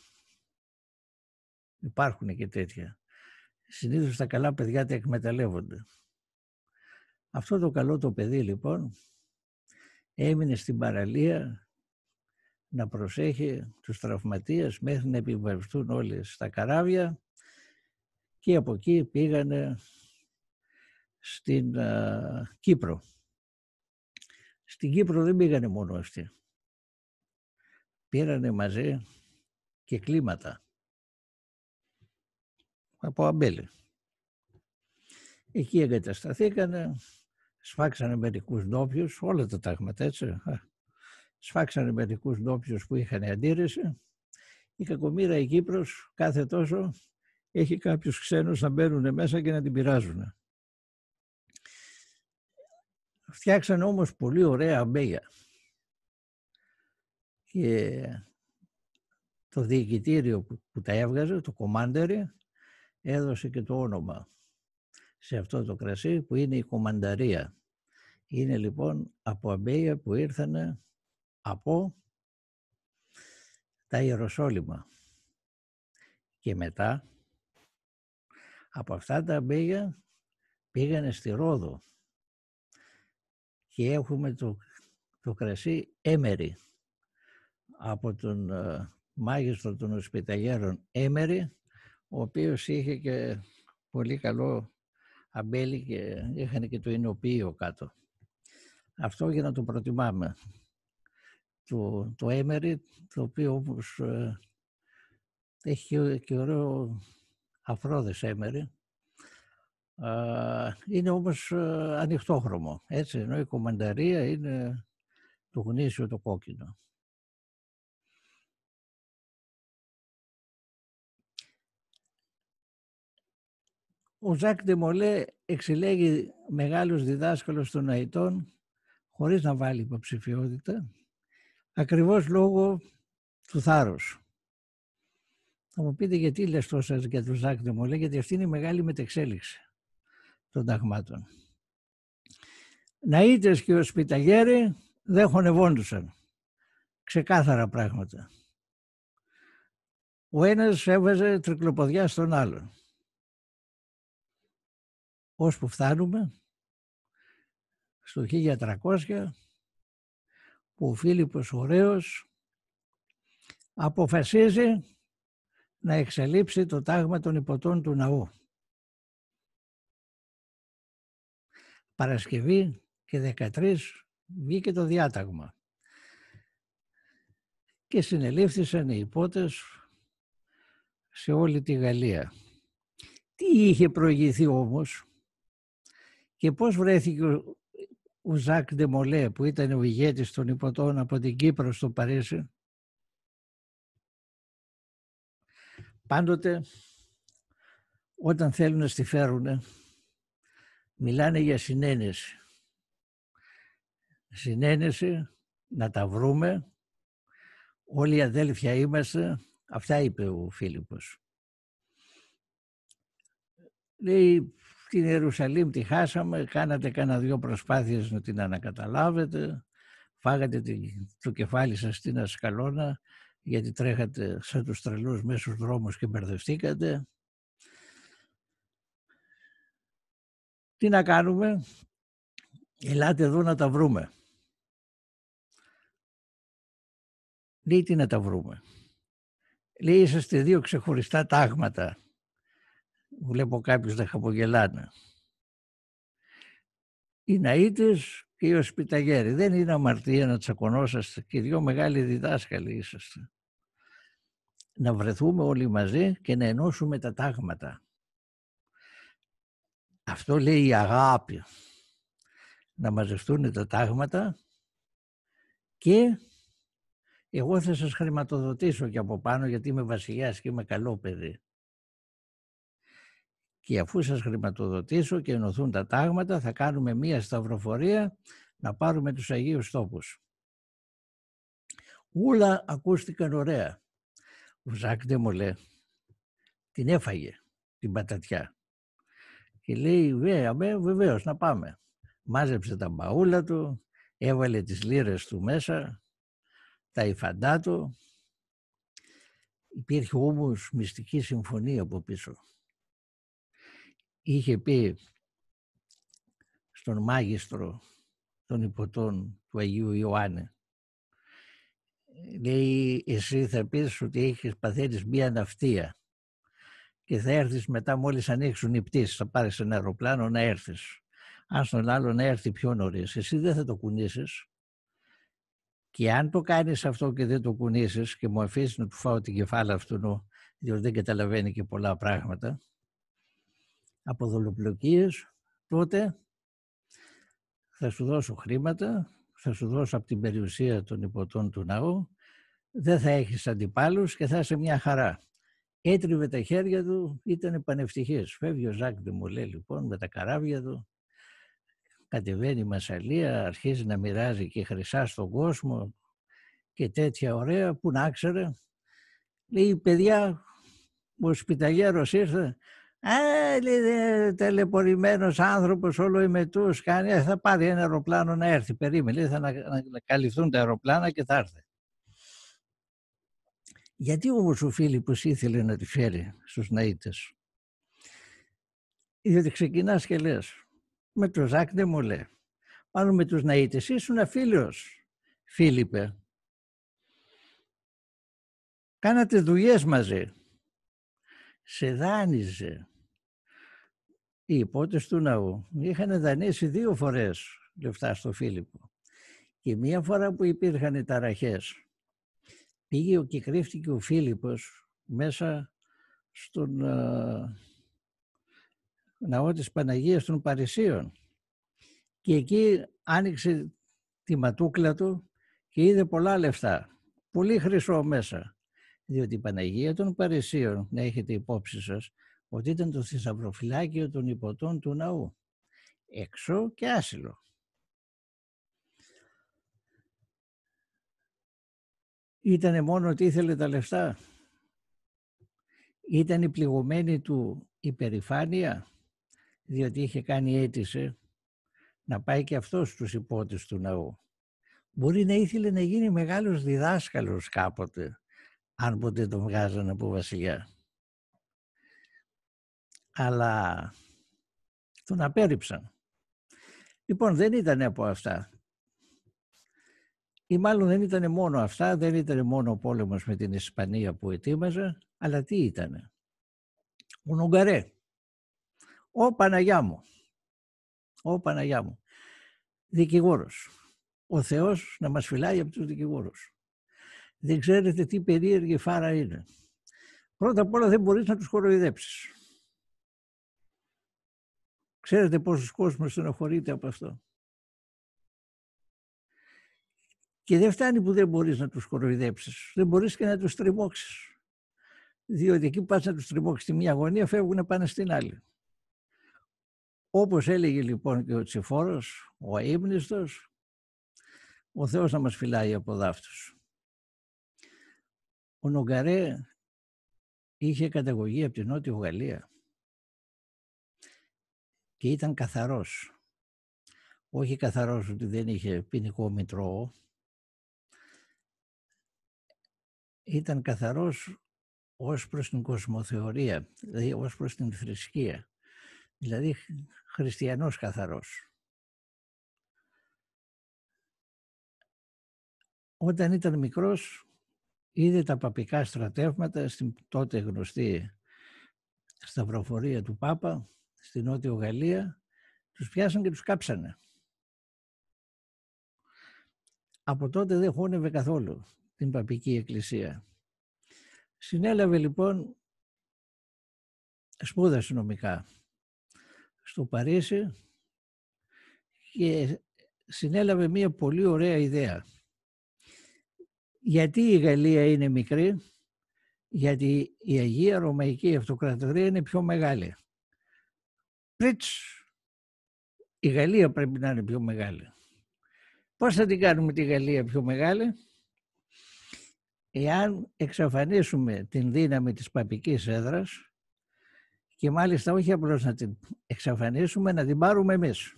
Υπάρχουν και τέτοια. Συνήθως τα καλά παιδιά τα εκμεταλλεύονται. Αυτό το καλό το παιδί λοιπόν έμεινε στην παραλία να προσέχει τους τραυματίες μέχρι να επιβεβαιωθούν όλοι στα καράβια και από εκεί πήγανε στην Κύπρο. Στην Κύπρο δεν πήγανε μόνο αυτοί. Πήρανε μαζί και κλίματα από αμπέλη. Εκεί εγκατασταθήκανε, σφάξανε μερικούς ντόπιους, όλα τα τάγματα έτσι. Σφάξανε μερικούς ντόπιους που είχαν αντίρρηση. Η κακομήρα η Κύπρος κάθε τόσο έχει κάποιους ξένους να μπαίνουν μέσα και να την πειράζουν. Φτιάξανε όμως πολύ ωραία αμπέλια. Και το διοικητήριο που, τα έβγαζε, το κομμάντερι, έδωσε και το όνομα σε αυτό το κρασί που είναι η κομμανταρία. Είναι λοιπόν από αμπέια που ήρθανε από τα Ιεροσόλυμα. Και μετά από αυτά τα αμπέια πήγανε στη Ρόδο και έχουμε το, το κρασί έμερι από τον ε, μάγιστο των Οσπιταγέρων Έμερι ο οποίος είχε και πολύ καλό αμπέλι και είχαν και το εινοποιείο κάτω. Αυτό για να το προτιμάμε. Το, το έμερι, το οποίο όμως ε, έχει και ωραίο αφρόδες έμερι, είναι όμως ε, ανοιχτόχρωμο, έτσι, ενώ η κομμανταρία είναι το γνήσιο, το κόκκινο. Ο Ζακ Ντεμολέ εξελέγει μεγάλος διδάσκαλος των Αιτών χωρίς να βάλει υποψηφιότητα, ακριβώς λόγω του θάρρους. Θα μου πείτε γιατί λες τόσα για τον Ζακ Ντεμολέ, γιατί αυτή είναι η μεγάλη μετεξέλιξη των ταγμάτων. Ναΐτες και ο Σπιταγέρη δεν χωνευόντουσαν. Ξεκάθαρα πράγματα. Ο ένας έβαζε τρικλοποδιά στον άλλον. Ως που φτάνουμε στο 1300 που ο Φίλιππος Ωραίος αποφασίζει να εξελίψει το τάγμα των υποτών του ναού. Παρασκευή και 13 βγήκε το διάταγμα και συνελήφθησαν οι υπότες σε όλη τη Γαλλία. Τι είχε προηγηθεί όμως, και πώς βρέθηκε ο, ο Ζακ Ντεμολέ που ήταν ο ηγέτης των υποτών από την Κύπρο στο Παρίσι. Πάντοτε όταν θέλουν να στη φέρουν μιλάνε για συνένεση. Συνένεση, να τα βρούμε, όλοι οι αδέλφια είμαστε, αυτά είπε ο Φίλιππος. Λέει, την Ιερουσαλήμ τη χάσαμε, κάνατε κανένα δυο προσπάθειες να την ανακαταλάβετε, φάγατε το κεφάλι σας στην ασκαλώνα γιατί τρέχατε σαν τους τρελούς μέσα στους δρόμους και μπερδευτήκατε. Τι να κάνουμε, ελάτε εδώ να τα βρούμε. Λέει τι να τα βρούμε. Λέει είσαστε δύο ξεχωριστά τάγματα βλέπω κάποιους να χαμογελάνε. Οι Ναΐτες και οι Οσπιταγέροι. Δεν είναι αμαρτία να τσακωνόσαστε και δυο μεγάλοι διδάσκαλοι είσαστε. Να βρεθούμε όλοι μαζί και να ενώσουμε τα τάγματα. Αυτό λέει η αγάπη. Να μαζευτούν τα τάγματα και εγώ θα σας χρηματοδοτήσω και από πάνω γιατί είμαι βασιλιάς και είμαι καλό παιδί και αφού σας χρηματοδοτήσω και ενωθούν τα τάγματα θα κάνουμε μία σταυροφορία να πάρουμε τους Αγίους Τόπους. Ούλα ακούστηκαν ωραία. Ο Ζακ Ντεμολέ την έφαγε την πατατιά. Και λέει βέβαια βεβαίως να πάμε. Μάζεψε τα μπαούλα του, έβαλε τις λύρες του μέσα, τα υφαντά του. Υπήρχε όμως μυστική συμφωνία από πίσω είχε πει στον μάγιστρο των υποτών του Αγίου Ιωάννη λέει εσύ θα πεις ότι έχεις παθαίνεις μία ναυτία και θα έρθεις μετά μόλις ανοίξουν οι πτήσεις θα πάρεις ένα αεροπλάνο να έρθεις αν στον άλλο να έρθει πιο νωρίς εσύ δεν θα το κουνήσεις και αν το κάνεις αυτό και δεν το κουνήσεις και μου αφήσεις να του φάω την κεφάλα αυτού διότι δεν καταλαβαίνει και πολλά πράγματα από δολοπλοκίες, τότε θα σου δώσω χρήματα, θα σου δώσω από την περιουσία των υποτών του ναού, δεν θα έχεις αντιπάλους και θα είσαι μια χαρά. Έτριβε τα χέρια του, ήταν πανευτυχής. Φεύγει ο Ζάκ λέει, λοιπόν με τα καράβια του, κατεβαίνει η Μασαλία, αρχίζει να μοιράζει και χρυσά στον κόσμο και τέτοια ωραία που να ξέρε. Λέει, παιδιά, ο σπιταγέρος ήρθε, ε, λέει, τελεπορημένος άνθρωπος, όλο ημετούς κάνει, ε, θα πάρει ένα αεροπλάνο να έρθει, περίμενε, θα να, καλυφθούν τα αεροπλάνα και θα έρθει. Γιατί όμως ο Φίλιππος ήθελε να τη φέρει στους ναίτε, Διότι ξεκινάς και λες, με το Ζάκ δεν μου λέει, πάνω με τους Ναΐτες, ήσουν φίλος, Φίλιππε. Κάνατε δουλειές μαζί. Σε δάνειζε οι υπότες του ναού είχαν δανείσει δύο φορές λεφτά στο Φίλιππο. Και μία φορά που υπήρχαν ταραχές, πήγε και κρύφτηκε ο Φίλιππος μέσα στον ε, ναό της Παναγίας των Παρισίων. Και εκεί άνοιξε τη ματούκλα του και είδε πολλά λεφτά, πολύ χρυσό μέσα. Διότι η Παναγία των Παρισίων, να έχετε υπόψη σας, ότι ήταν το θησαυροφυλάκιο των υποτών του ναού. Εξώ και άσυλο. Ήτανε μόνο ότι ήθελε τα λεφτά. Ήταν η πληγωμένη του υπερηφάνεια, διότι είχε κάνει αίτηση να πάει και αυτός στους υπότες του ναού. Μπορεί να ήθελε να γίνει μεγάλος διδάσκαλος κάποτε, αν ποτέ τον βγάζανε από βασιλιά αλλά τον απέρριψαν. Λοιπόν, δεν ήταν από αυτά. Ή μάλλον δεν ήταν μόνο αυτά, δεν ήταν μόνο ο πόλεμος με την Ισπανία που ετοίμαζε, αλλά τι ήταν. Ο Νογκαρέ. Ο Παναγιά μου. Ο Παναγιά μου. Δικηγόρος. Ο Θεός να μας φυλάει από τους δικηγόρους. Δεν ξέρετε τι περίεργη φάρα είναι. Πρώτα απ' όλα δεν μπορείς να τους χοροϊδέψεις. Ξέρετε πόσος κόσμος στενοχωρείται από αυτό. Και δεν φτάνει που δεν μπορείς να τους κοροϊδέψεις. Δεν μπορείς και να τους τριμώξεις. Διότι εκεί που πας να τους τριμώξεις τη μία γωνία φεύγουν πάνε στην άλλη. Όπως έλεγε λοιπόν και ο Τσιφόρος, ο αείμνηστος, ο Θεός να μας φυλάει από δάφτους. Ο Νογκαρέ είχε καταγωγή από την Νότια Γαλλία και ήταν καθαρός. Όχι καθαρός ότι δεν είχε ποινικό μητρό. Ήταν καθαρός ως προς την κοσμοθεωρία, δηλαδή ως προς την θρησκεία. Δηλαδή χριστιανός καθαρός. Όταν ήταν μικρός, είδε τα παπικά στρατεύματα στην τότε γνωστή σταυροφορία του Πάπα στη Νότιο Γαλλία, τους πιάσαν και τους κάψανε. Από τότε δεν χώνευε καθόλου την Παπική Εκκλησία. Συνέλαβε λοιπόν σπούδασε νομικά στο Παρίσι και συνέλαβε μία πολύ ωραία ιδέα. Γιατί η Γαλλία είναι μικρή, γιατί η Αγία Ρωμαϊκή Αυτοκρατορία είναι πιο μεγάλη. Πριτς. Η Γαλλία πρέπει να είναι πιο μεγάλη. Πώς θα την κάνουμε τη Γαλλία πιο μεγάλη, εάν εξαφανίσουμε την δύναμη της παπικής έδρας και μάλιστα όχι απλώς να την εξαφανίσουμε, να την πάρουμε εμείς.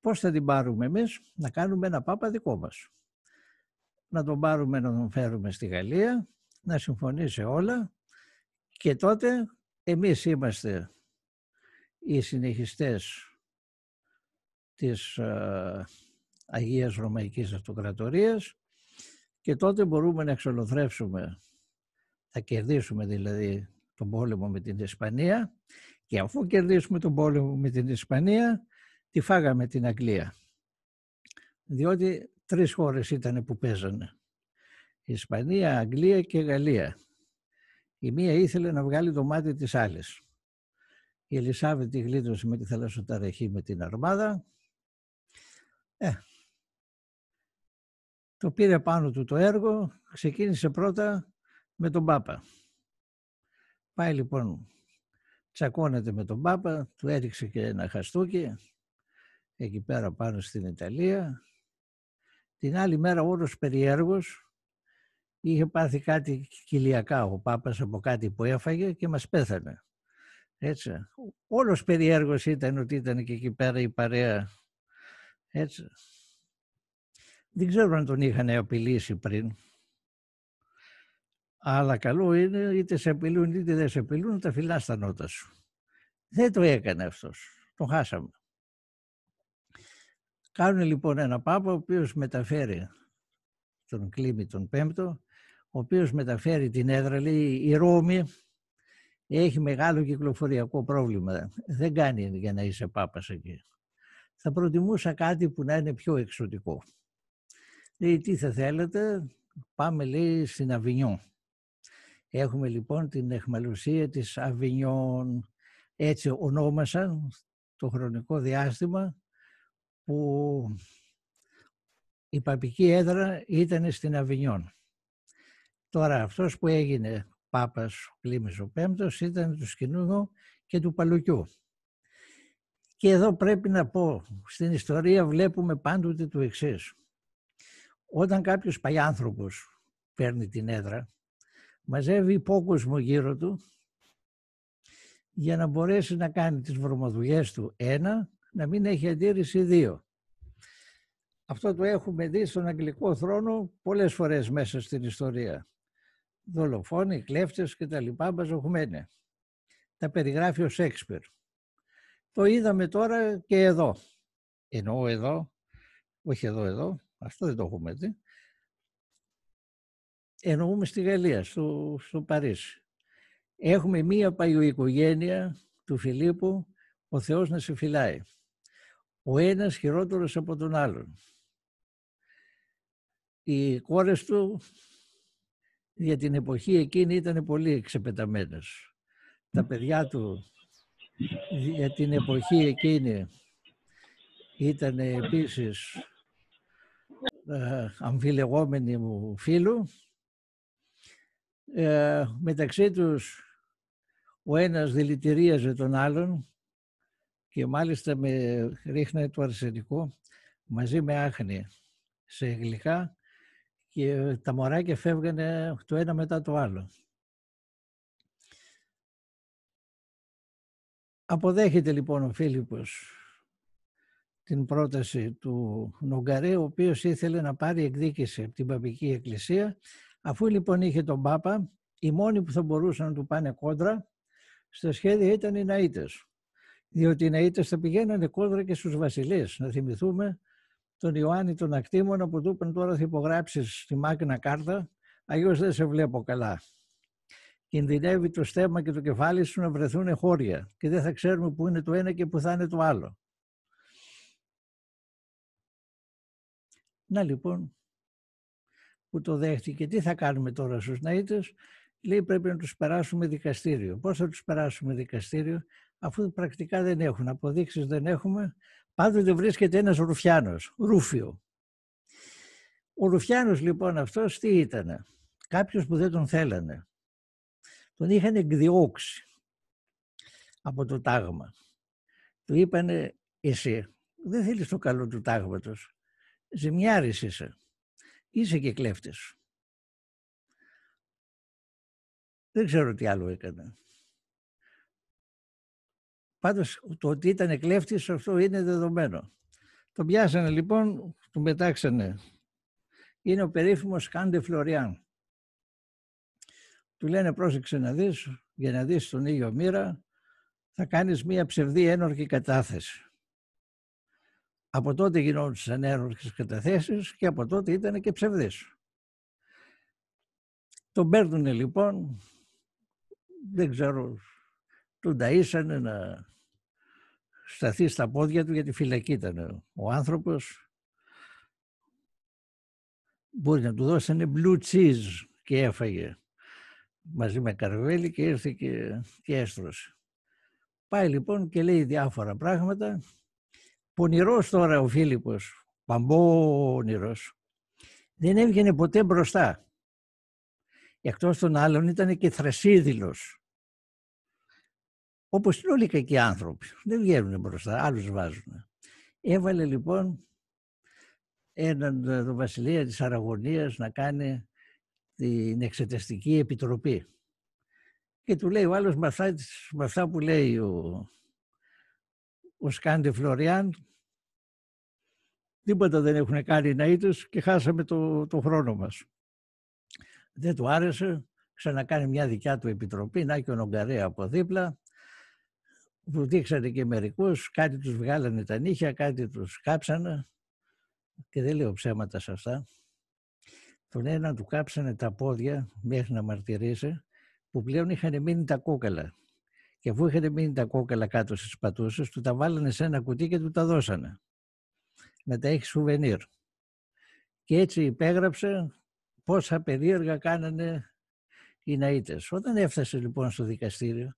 Πώς θα την πάρουμε εμείς, να κάνουμε ένα πάπα δικό μας. Να τον πάρουμε να τον φέρουμε στη Γαλλία, να συμφωνήσει όλα και τότε εμείς είμαστε οι συνεχιστές της ε, Αγίας Ρωμαϊκής Αυτοκρατορίας και τότε μπορούμε να εξολοθρεύσουμε, θα κερδίσουμε δηλαδή τον πόλεμο με την Ισπανία και αφού κερδίσουμε τον πόλεμο με την Ισπανία τη φάγαμε την Αγγλία. Διότι τρεις χώρες ήταν που παίζανε. Ισπανία, Αγγλία και Γαλλία. Η μία ήθελε να βγάλει το μάτι της άλλης. Η τη γλίτρωσε με τη θαλασσοταραχή με την αρμάδα. Ε, το πήρε πάνω του το έργο, ξεκίνησε πρώτα με τον Πάπα. Πάει λοιπόν, τσακώνεται με τον Πάπα, του έριξε και ένα χαστούκι, εκεί πέρα πάνω στην Ιταλία. Την άλλη μέρα όλος περιέργος, είχε πάθει κάτι κοιλιακά ο Πάπας από κάτι που έφαγε και μας πέθανε. Έτσι. Όλος περιέργος ήταν ότι ήταν και εκεί πέρα η παρέα. Έτσι. Δεν ξέρω αν τον είχαν απειλήσει πριν. Αλλά καλό είναι είτε σε απειλούν είτε δεν σε απειλούν τα φυλά στα νότα σου. Δεν το έκανε αυτός. Τον χάσαμε. Κάνουν λοιπόν ένα πάπα ο οποίος μεταφέρει τον κλίμη τον πέμπτο, ο οποίος μεταφέρει την έδρα, λέει η Ρώμη, έχει μεγάλο κυκλοφοριακό πρόβλημα. Δεν κάνει για να είσαι πάπας εκεί. Θα προτιμούσα κάτι που να είναι πιο εξωτικό. Λέει, τι θα θέλετε, πάμε λέει στην Αβινιόν. Έχουμε λοιπόν την εχμαλουσία της Αβινιόν, έτσι ονόμασαν το χρονικό διάστημα που η παπική έδρα ήταν στην Αβινιόν. Τώρα αυτός που έγινε Πάπας Κλήμης ο Πέμπτος ήταν τους Σκηνού και του Παλουκιού. Και εδώ πρέπει να πω, στην ιστορία βλέπουμε πάντοτε το εξής. Όταν κάποιος παλιάνθρωπος παίρνει την έδρα, μαζεύει υπόκοσμο γύρω του για να μπορέσει να κάνει τις βρωμοδουλειές του ένα, να μην έχει αντίρρηση δύο. Αυτό το έχουμε δει στον Αγγλικό θρόνο πολλές φορές μέσα στην ιστορία δολοφόνοι, κλέφτες και τα λοιπά μπαζοχμένα. Τα περιγράφει ο Σέξπερ. Το είδαμε τώρα και εδώ. Εννοώ εδώ, όχι εδώ εδώ, αυτό δεν το έχουμε δει. Εννοούμε στη Γαλλία, στο, στο Παρίσι. Έχουμε μία παγιοοικογένεια του Φιλίππου, ο Θεός να σε φυλάει. Ο ένας χειρότερος από τον άλλον. Οι κόρες του για την εποχή εκείνη ήταν πολύ εξεπεταμένος. Τα παιδιά του για την εποχή εκείνη ήταν επίσης ε, αμφιλεγόμενοι μου φίλου. Ε, μεταξύ τους ο ένας δηλητηρίαζε τον άλλον και μάλιστα με ρίχνε το αρσενικό μαζί με άχνη σε γλυκά και τα μωράκια φεύγανε το ένα μετά το άλλο. Αποδέχεται λοιπόν ο Φίλιππος την πρόταση του Νογκαρέ, ο οποίος ήθελε να πάρει εκδίκηση από την Παπική Εκκλησία. Αφού λοιπόν είχε τον Πάπα, οι μόνοι που θα μπορούσαν να του πάνε κόντρα στα σχέδια ήταν οι Ναΐτες. Διότι οι Ναΐτες θα πηγαίνανε κόντρα και στους βασιλείς. Να θυμηθούμε τον Ιωάννη τον Ακτήμονα που του είπαν τώρα θα υπογράψεις τη μάκινα κάρτα, αλλιώς δεν σε βλέπω καλά. Κινδυνεύει το στέμμα και το κεφάλι σου να βρεθούν χώρια και δεν θα ξέρουμε που είναι το ένα και που θα είναι το άλλο. Να λοιπόν, που το δέχτηκε, τι θα κάνουμε τώρα στους Ναΐτες, λέει πρέπει να τους περάσουμε δικαστήριο. Πώς θα τους περάσουμε δικαστήριο, αφού πρακτικά δεν έχουν, αποδείξεις δεν έχουμε, Πάντοτε βρίσκεται ένας Ρουφιάνος, Ρούφιο. Ο Ρουφιάνος λοιπόν αυτός τι ήταν, κάποιος που δεν τον θέλανε. Τον είχαν εκδιώξει από το τάγμα. Του είπανε εσύ, δεν θέλεις το καλό του τάγματος, ζημιάρης είσαι, είσαι και κλέφτης. Δεν ξέρω τι άλλο έκανε. Πάντως το ότι ήταν εκλέφτης αυτό είναι δεδομένο. Το πιάσανε λοιπόν, του μετάξανε. Είναι ο περίφημος Κάντε Φλωριάν. Του λένε πρόσεξε να δεις, για να δεις τον ίδιο μοίρα, θα κάνεις μία ψευδή ένορκη κατάθεση. Από τότε γινόντουσαν ένορκες καταθέσεις και από τότε ήταν και ψευδής. Τον παίρνουν λοιπόν, δεν ξέρω του νταΐσανε να σταθεί στα πόδια του γιατί φυλακή ήταν. Ο άνθρωπος μπορεί να του δώσανε blue cheese και έφαγε μαζί με καρβέλι και ήρθε και, και έστρωσε. Πάει λοιπόν και λέει διάφορα πράγματα. Πονηρός τώρα ο Φίλιππος, παμπόνηρος. δεν έβγαινε ποτέ μπροστά. Εκτός των άλλων ήταν και θρασίδηλος. Όπως είναι όλοι οι άνθρωποι. Δεν βγαίνουν μπροστά, άλλους βάζουν. Έβαλε λοιπόν έναν ε, τον βασιλεία της Αραγωνίας να κάνει την εξεταστική επιτροπή. Και του λέει ο άλλος με αυτά, που λέει ο, ο Σκάντε Φλωριάν τίποτα δεν έχουν κάνει οι ναοί και χάσαμε το, χρόνο μας. Δεν του άρεσε, ξανακάνει μια δικιά του επιτροπή, να και ο Νογκαρέα από δίπλα που και μερικούς, κάτι τους βγάλανε τα νύχια, κάτι τους κάψανε και δεν λέω ψέματα σε αυτά. Τον έναν του κάψανε τα πόδια μέχρι να μαρτυρήσει που πλέον είχαν μείνει τα κόκαλα. Και αφού είχαν μείνει τα κόκαλα κάτω στις πατούσες, του τα βάλανε σε ένα κουτί και του τα δώσανε. Να τα έχει σουβενίρ. Και έτσι υπέγραψε πόσα περίεργα κάνανε οι Ναΐτες. Όταν έφτασε λοιπόν στο δικαστήριο,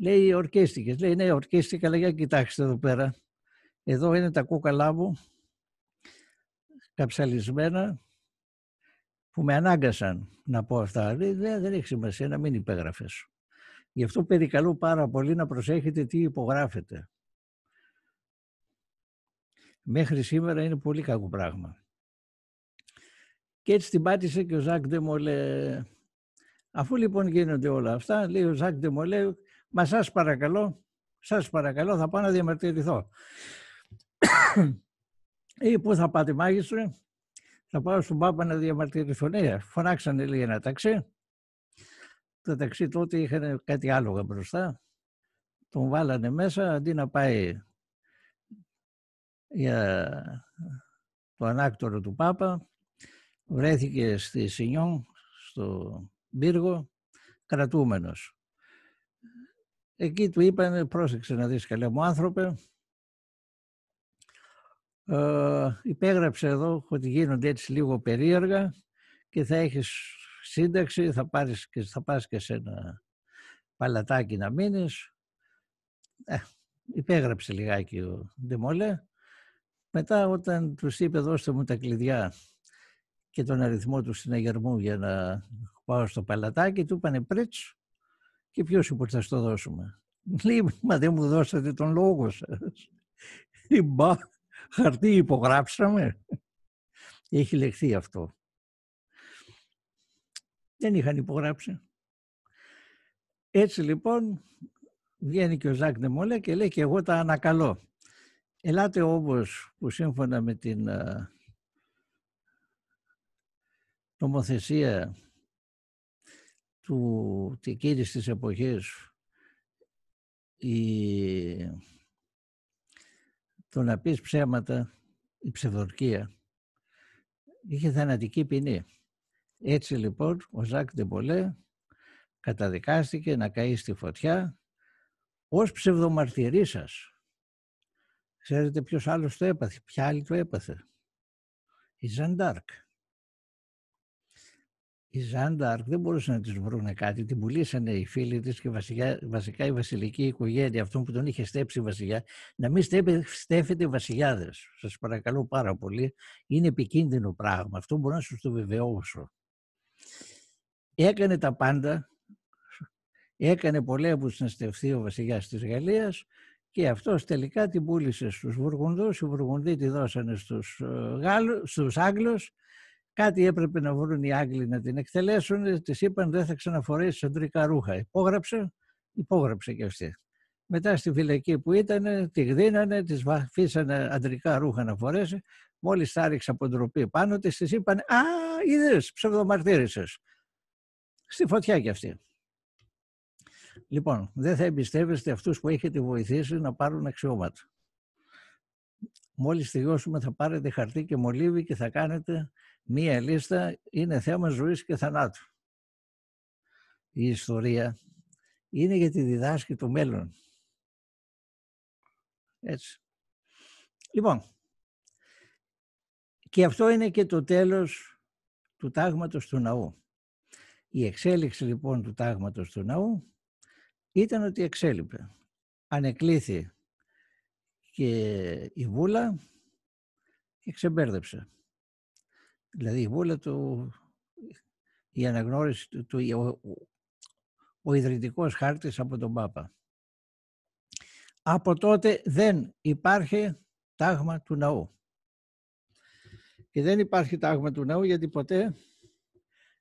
Λέει ορκέστηκες. Λέει ναι ορκέστηκα, αλλά για κοιτάξτε εδώ πέρα. Εδώ είναι τα κούκαλά μου, καψαλισμένα, που με ανάγκασαν να πω αυτά. Λέει, δεν, δεν έχει σημασία να μην υπέγραφες. Γι' αυτό περικαλώ πάρα πολύ να προσέχετε τι υπογράφετε. Μέχρι σήμερα είναι πολύ κακό πράγμα. Και έτσι την πάτησε και ο Ζακ Ντεμολέ. Αφού λοιπόν γίνονται όλα αυτά, λέει ο Ζακ Ντεμολέ, Μα σας παρακαλώ, σας παρακαλώ θα πάω να διαμαρτυρηθώ. ή πού θα πάτε μάγιστρο, θα πάω στον Πάπα να διαμαρτυρηθώ. Ναι, φωνάξανε λίγο ένα ταξί. το ταξί τότε είχαν κάτι άλλο μπροστά. Τον βάλανε μέσα αντί να πάει για το ανάκτορο του Πάπα. Βρέθηκε στη Σινιόν, στο πύργο, κρατούμενος. Εκεί του είπαν, πρόσεξε να δεις καλέ μου άνθρωπε, ε, υπέγραψε εδώ ότι γίνονται έτσι λίγο περίεργα και θα έχεις σύνταξη, θα, πάρεις και, θα πας και σε ένα παλατάκι να μείνεις. Ε, υπέγραψε λιγάκι ο Ντεμόλε. Μετά όταν τους είπε δώστε μου τα κλειδιά και τον αριθμό του συναγερμού για να πάω στο παλατάκι, του είπανε πριτς και ποιος είπε ότι θα στο δώσουμε. Λέει, μα δεν μου δώσατε τον λόγο σας. Μπα, χαρτί υπογράψαμε. Έχει λεχθεί αυτό. Δεν είχαν υπογράψει. Έτσι λοιπόν βγαίνει και ο Ζακ Νεμολέ και λέει και εγώ τα ανακαλώ. Ελάτε όμως που σύμφωνα με την ε, νομοθεσία του, εκείνης της εποχής η, το να πεις ψέματα, η ψευδορκία, είχε θανατική ποινή. Έτσι λοιπόν ο Ζακ Ντεμπολέ καταδικάστηκε να καεί στη φωτιά ως ψευδομαρτυρή σας. Ξέρετε ποιος άλλος το έπαθε, ποια άλλη το έπαθε. Η Ζαντάρκ. Η Ζάνταρκ δεν μπορούσαν να τη βρουν κάτι. Την πουλήσανε οι φίλοι της και βασικά, βασικά η βασιλική οικογένεια, αυτό που τον είχε στέψει η βασιλιά, να μην στέφεται βασιλιάδες. Σας παρακαλώ πάρα πολύ. Είναι επικίνδυνο πράγμα. Αυτό μπορώ να σας το βεβαιώσω. Έκανε τα πάντα. Έκανε πολέμου να στεφθεί ο βασιλιάς της Γαλλίας και αυτός τελικά την πούλησε στους Βουργουνδούς. Οι Βουργουνδοί τη δώσανε στους ε, Άγγλους Κάτι έπρεπε να βρουν οι Άγγλοι να την εκτελέσουν. Της είπαν δεν θα ξαναφορέσεις αντρικά ρούχα. Υπόγραψε, υπόγραψε κι αυτή. Μετά στη φυλακή που ήταν, τη γδίνανε, τη αφήσανε αντρικά ρούχα να φορέσει. Μόλις τα από ντροπή πάνω της, της είπαν Α, είδες, ψευδομαρτύρησες. Στη φωτιά κι αυτή. Λοιπόν, δεν θα εμπιστεύεστε αυτούς που έχετε βοηθήσει να πάρουν αξιώματα μόλις τελειώσουμε θα πάρετε χαρτί και μολύβι και θα κάνετε μία λίστα. Είναι θέμα ζωής και θανάτου. Η ιστορία είναι για τη διδάσκει το μέλλον. Έτσι. Λοιπόν, και αυτό είναι και το τέλος του τάγματος του ναού. Η εξέλιξη λοιπόν του τάγματος του ναού ήταν ότι εξέλιπε. Ανεκλήθη και η Βούλα και Δηλαδή η Βούλα του, η αναγνώριση του, του ο, ο ιδρυτικός χάρτης από τον Πάπα. Από τότε δεν υπάρχει τάγμα του ναού. Και δεν υπάρχει τάγμα του ναού γιατί ποτέ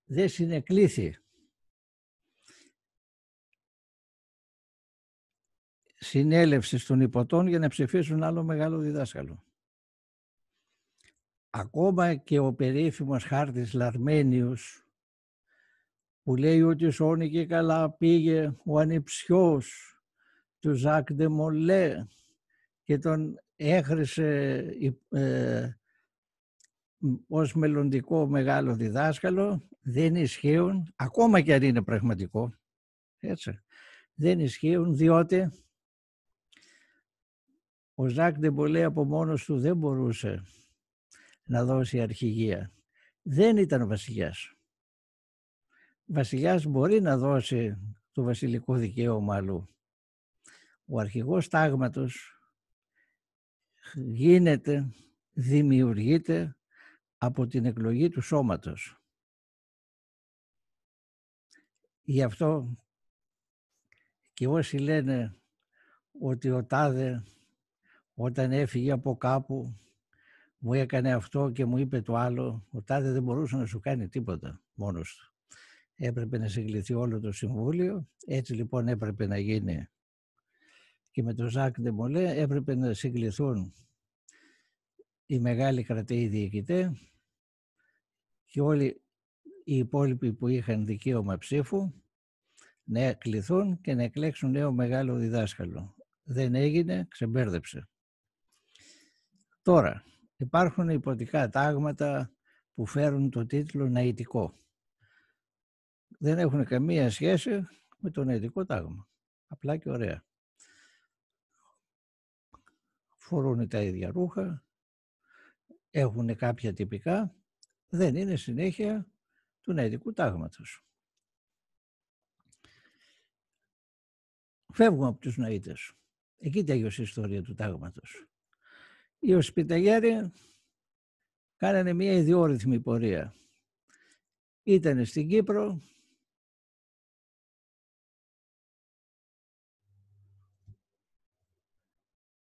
δεν συνεκλήθη Συνέλευση των υποτών για να ψηφίσουν άλλο μεγάλο διδάσκαλο. Ακόμα και ο περίφημος χάρτης Λαρμένιος που λέει ότι ο καλά πήγε ο ανιψιός του Ζακ Ντεμολέ και τον έχρισε ε, ως μελλοντικό μεγάλο διδάσκαλο δεν ισχύουν, ακόμα και αν είναι πραγματικό, έτσι, δεν ισχύουν διότι ο Ζακ Ντεμπολέ από μόνος του δεν μπορούσε να δώσει αρχηγία. Δεν ήταν βασιλιάς. Βασιλιάς μπορεί να δώσει το βασιλικό δικαίωμα αλλού. Ο αρχηγός τάγματος γίνεται, δημιουργείται από την εκλογή του σώματος. Γι' αυτό και όσοι λένε ότι ο Τάδε όταν έφυγε από κάπου μου έκανε αυτό και μου είπε το άλλο. Ο Τάδε δεν μπορούσε να σου κάνει τίποτα μόνος του. Έπρεπε να συγκληθεί όλο το Συμβούλιο. Έτσι λοιπόν έπρεπε να γίνει και με τον Ζακ Ντεμολέ έπρεπε να συγκληθούν οι μεγάλοι κραταίοι διοικητέ και όλοι οι υπόλοιποι που είχαν δικαίωμα ψήφου να κληθούν και να εκλέξουν νέο μεγάλο διδάσκαλο. Δεν έγινε, ξεμπέρδεψε. Τώρα, υπάρχουν υποτικά τάγματα που φέρουν το τίτλο ναητικό. Δεν έχουν καμία σχέση με το ναϊτικό τάγμα. Απλά και ωραία. Φορούν τα ίδια ρούχα, έχουν κάποια τυπικά, δεν είναι συνέχεια του ναητικού τάγματος. Φεύγουμε από τους ναΐτες. Εκεί τέλειωσε η ιστορία του τάγματος οι Οσπιταγέροι κάνανε μια ιδιόρυθμη πορεία. Ήταν στην Κύπρο,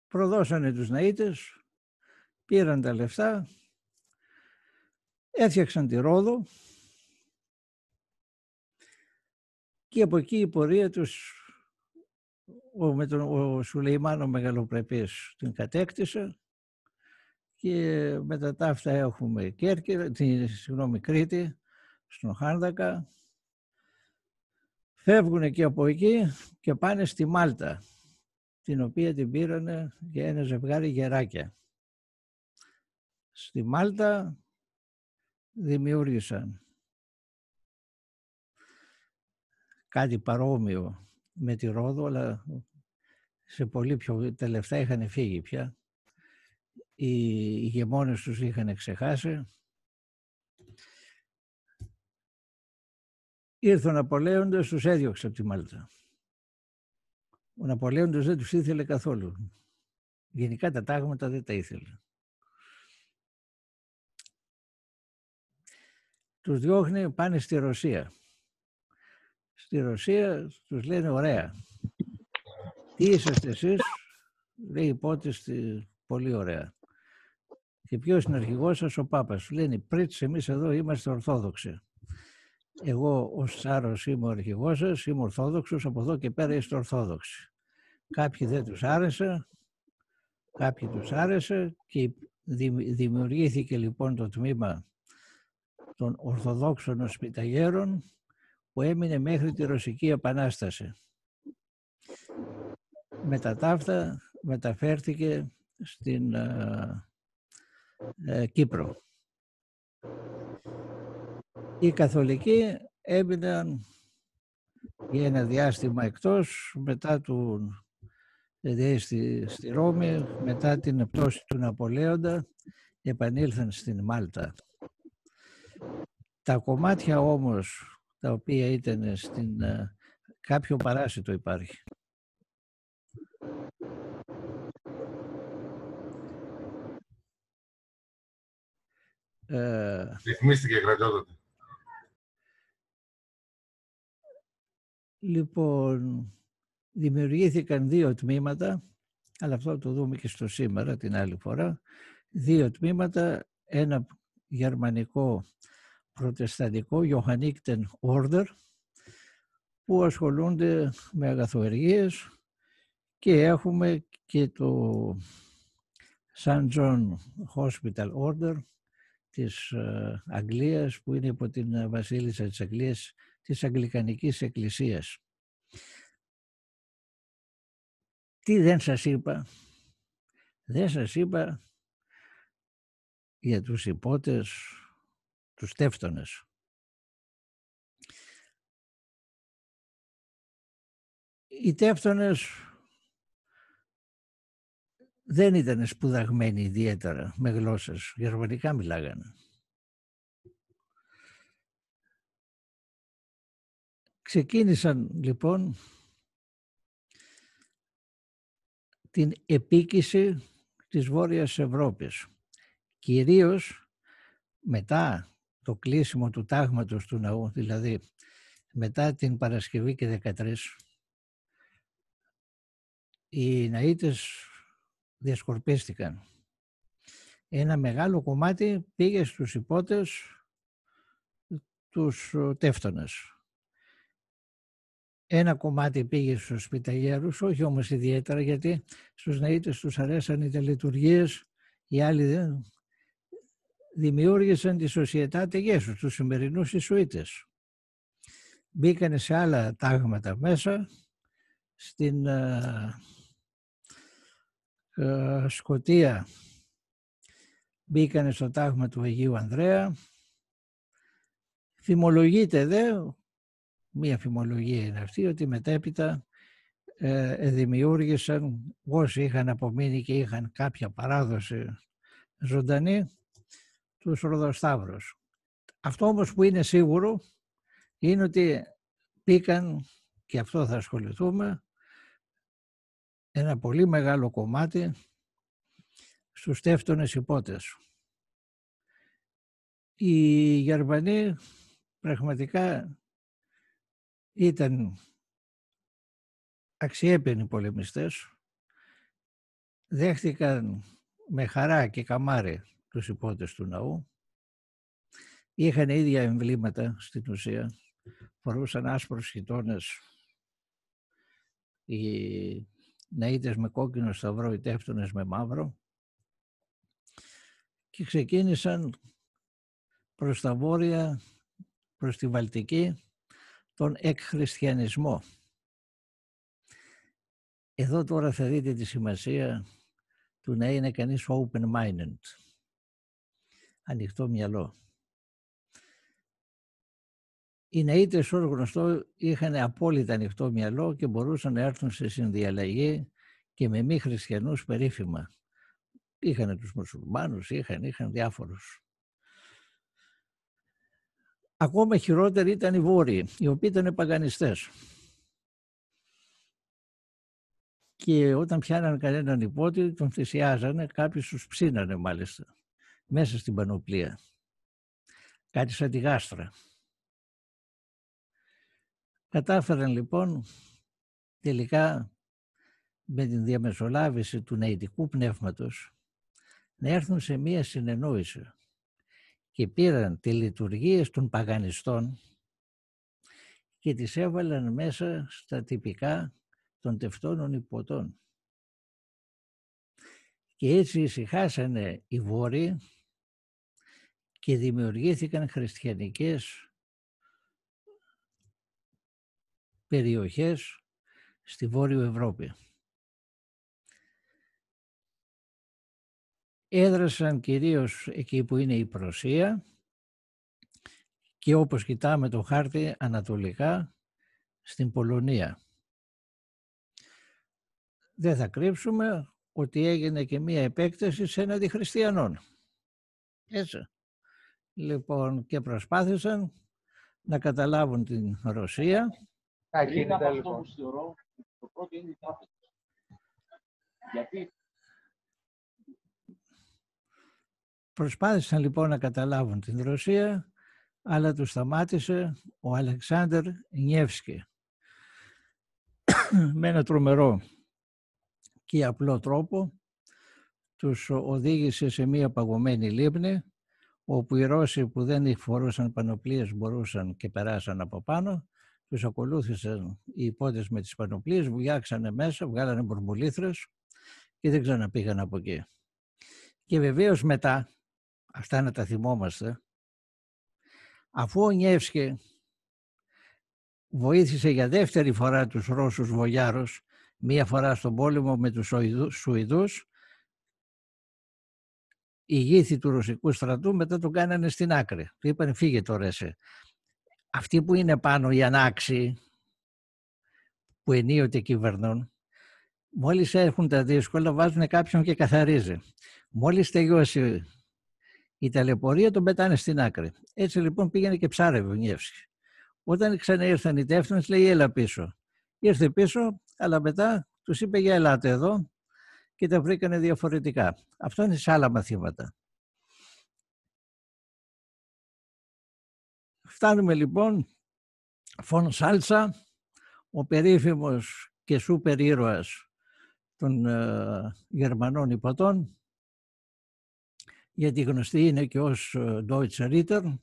προδώσανε τους Ναΐτες, πήραν τα λεφτά, έφτιαξαν τη Ρόδο και από εκεί η πορεία τους ο, με τον, ο Σουλεϊμάν Μεγαλοπρεπής την κατέκτησε και μετά τα αυτά έχουμε κέρκη τη, συγγνώμη, Κρήτη, στον Χάνδακα. Φεύγουν και από εκεί και πάνε στη Μάλτα, την οποία την πήρανε για ένα ζευγάρι γεράκια. Στη Μάλτα δημιούργησαν κάτι παρόμοιο με τη Ρόδο, αλλά σε πολύ πιο τελευταία είχαν φύγει πια οι ηγεμόνες τους είχαν ξεχάσει. Ήρθε ο Ναπολέοντας, τους έδιωξε από τη Μάλτα. Ο Ναπολέοντας δεν τους ήθελε καθόλου. Γενικά τα τάγματα δεν τα ήθελε. Τους διώχνει, πάνε στη Ρωσία. Στη Ρωσία τους λένε ωραία. Τι είσαστε εσείς, λέει η πολύ ωραία. Και ποιος είναι ο αρχηγός σας, ο Πάπας. Σου λένε πρίτσε, εμείς εδώ είμαστε Ορθόδοξοι. Εγώ ως Τσάρο είμαι ο αρχηγός σας, είμαι Ορθόδοξος, από εδώ και πέρα είστε Ορθόδοξοι. Κάποιοι δεν τους άρεσε, κάποιοι τους άρεσε και δημιουργήθηκε λοιπόν το τμήμα των Ορθοδόξων Οσπιταγέρων που έμεινε μέχρι τη Ρωσική Επανάσταση. τα ταύτα μεταφέρθηκε στην ε, ε, Κύπρο. Οι καθολικοί έμειναν για ένα διάστημα εκτός μετά του δηλαδή στη, στη Ρώμη, μετά την πτώση του Ναπολέοντα επανήλθαν στην Μάλτα. Τα κομμάτια όμως τα οποία ήταν στην... Ε, κάποιο παράσιτο υπάρχει. Ε... Ρυθμίστηκε Λοιπόν, δημιουργήθηκαν δύο τμήματα, αλλά αυτό το δούμε και στο σήμερα την άλλη φορά. Δύο τμήματα, ένα γερμανικό προτεσταντικό, Johannikten Order, που ασχολούνται με αγαθοεργίες και έχουμε και το San John Hospital Order, της ε, Αγγλίας που είναι υπό την ε, βασίλισσα της Αγγλίας της Αγγλικανικής Εκκλησίας. Τι δεν σας είπα. Δεν σας είπα για τους υπότες, τους τεύτωνες. Οι τεύτωνες δεν ήταν σπουδαγμένοι ιδιαίτερα με γλώσσες. Γερμανικά μιλάγανε. Ξεκίνησαν λοιπόν την επίκηση της Βόρειας Ευρώπης. Κυρίως μετά το κλείσιμο του τάγματος του ναού, δηλαδή μετά την Παρασκευή και 13, οι Ναΐτες διασκορπίστηκαν. Ένα μεγάλο κομμάτι πήγε στους υπότες τους ε, τεύτονες. Ένα κομμάτι πήγε στους σπιταγέρους, όχι όμως ιδιαίτερα, γιατί στους ναΐτες τους αρέσαν οι τελετουργίες, οι άλλοι δημιούργησαν τη Σοσιετά Τεγέσου, τους σημερινούς Ισουίτες. Μπήκανε σε άλλα τάγματα μέσα, στην ε, ε, Σκοτία μπήκανε στο τάγμα του Αγίου Ανδρέα. Φημολογείται δε, μία φημολογία είναι αυτή, ότι μετέπειτα ε, δημιούργησαν όσοι είχαν απομείνει και είχαν κάποια παράδοση ζωντανή, τους Ροδοσταύρους. Αυτό όμως που είναι σίγουρο είναι ότι πήκαν, και αυτό θα ασχοληθούμε, ένα πολύ μεγάλο κομμάτι στους τεύτονες υπότες. Οι Γερμανοί πραγματικά ήταν αξιέπαινοι πολεμιστές, δέχτηκαν με χαρά και καμάρι τους υπότες του ναού, είχαν ίδια εμβλήματα στην ουσία, φορούσαν άσπρους χιτώνες, οι είτε με κόκκινο σταυρό, οι τεύτονες με μαύρο και ξεκίνησαν προς τα βόρεια, προς τη Βαλτική, τον εκχριστιανισμό. Εδώ τώρα θα δείτε τη σημασία του να είναι κανείς open-minded, ανοιχτό μυαλό. Οι νεΐτες ω γνωστό είχαν απόλυτα ανοιχτό μυαλό και μπορούσαν να έρθουν σε συνδιαλλαγή και με μη χριστιανούς περίφημα. Είχαν τους μουσουλμάνους, είχαν, είχαν διάφορους. Ακόμα χειρότεροι ήταν οι Βόρειοι, οι οποίοι ήταν παγανιστές. Και όταν πιάναν κανέναν υπότη, τον θυσιάζανε, κάποιοι του ψήνανε μάλιστα, μέσα στην πανοπλία. Κάτι σαν τη γάστρα. Κατάφεραν λοιπόν τελικά με την διαμεσολάβηση του νεητικού πνεύματος να έρθουν σε μία συνεννόηση και πήραν τη λειτουργία των παγανιστών και τις έβαλαν μέσα στα τυπικά των τευτώνων υποτών. Και έτσι ησυχάσανε οι Βόροι και δημιουργήθηκαν χριστιανικές περιοχές στη Βόρειο Ευρώπη. Έδρασαν κυρίως εκεί που είναι η Προσία και όπως κοιτάμε το χάρτη ανατολικά στην Πολωνία. Δεν θα κρύψουμε ότι έγινε και μία επέκταση σε έναντι χριστιανών. Έτσι. Λοιπόν, και προσπάθησαν να καταλάβουν την Ρωσία λοιπόν. το πρώτο είναι η Γιατί Προσπάθησαν λοιπόν να καταλάβουν την Ρωσία, αλλά τους σταμάτησε ο Αλεξάνδρ Νιεύσκη με ένα τρομερό και απλό τρόπο τους οδήγησε σε μία παγωμένη λίμνη όπου οι Ρώσοι που δεν φορούσαν πανοπλίες μπορούσαν και περάσαν από πάνω τους ακολούθησαν οι υπότες με τις πανοπλίες, βουλιάξανε μέσα, βγάλανε μπουρμπουλήθρες και δεν ξαναπήγαν από εκεί. Και βεβαίως μετά, αυτά να τα θυμόμαστε, αφού ο Νιεύσκε βοήθησε για δεύτερη φορά τους Ρώσους βογιάρους, μία φορά στον πόλεμο με τους Σουηδούς, ηγήθη του ρωσικού στρατού μετά τον κάνανε στην άκρη. Του είπαν φύγε τώρα εσύ αυτοί που είναι πάνω οι ανάξιοι, που ενίοτε κυβερνούν, μόλις έρχουν τα δύσκολα βάζουν κάποιον και καθαρίζει. Μόλις τελειώσει η ταλαιπωρία τον πετάνε στην άκρη. Έτσι λοιπόν πήγαινε και ψάρευε ο Νιεύσκης. Όταν ήρθαν οι τεύθυνες λέει: Έλα πίσω. Ήρθε πίσω, αλλά μετά τους είπε: Για ελάτε εδώ και τα βρήκανε διαφορετικά. Αυτό είναι σε άλλα μαθήματα. Φτάνουμε λοιπόν, Φων Σάλτσα, ο περίφημος και σούπερ ήρωας των ε, Γερμανών υποτών, γιατί γνωστή είναι και ως ε, Deutsche Ritter.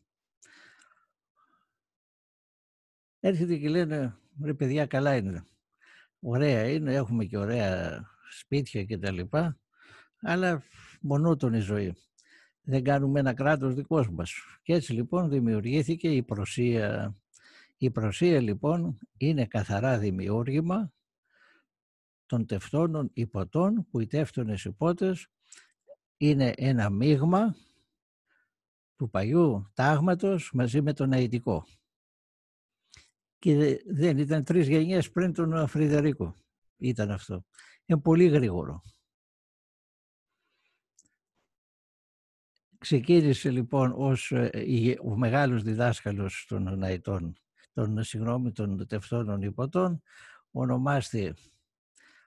Έρχεται και λένε, ρε παιδιά καλά είναι, ωραία είναι, έχουμε και ωραία σπίτια και τα λοιπά, αλλά μονότονη ζωή δεν κάνουμε ένα κράτος δικός μας. Και έτσι λοιπόν δημιουργήθηκε η προσία. Η προσία λοιπόν είναι καθαρά δημιούργημα των τευτώνων υποτών που οι Τεύτωνες υπότες είναι ένα μείγμα του παλιού Τάγματος μαζί με τον Αιτικό. Και δεν ήταν τρεις γενιές πριν τον Φρυδερίκο. Ήταν αυτό. Είναι πολύ γρήγορο. Ξεκίνησε λοιπόν ως ε, ο μεγάλος διδάσκαλος των Ναϊτών, των συγγνώμη των τευτώνων υποτών, ονομάστη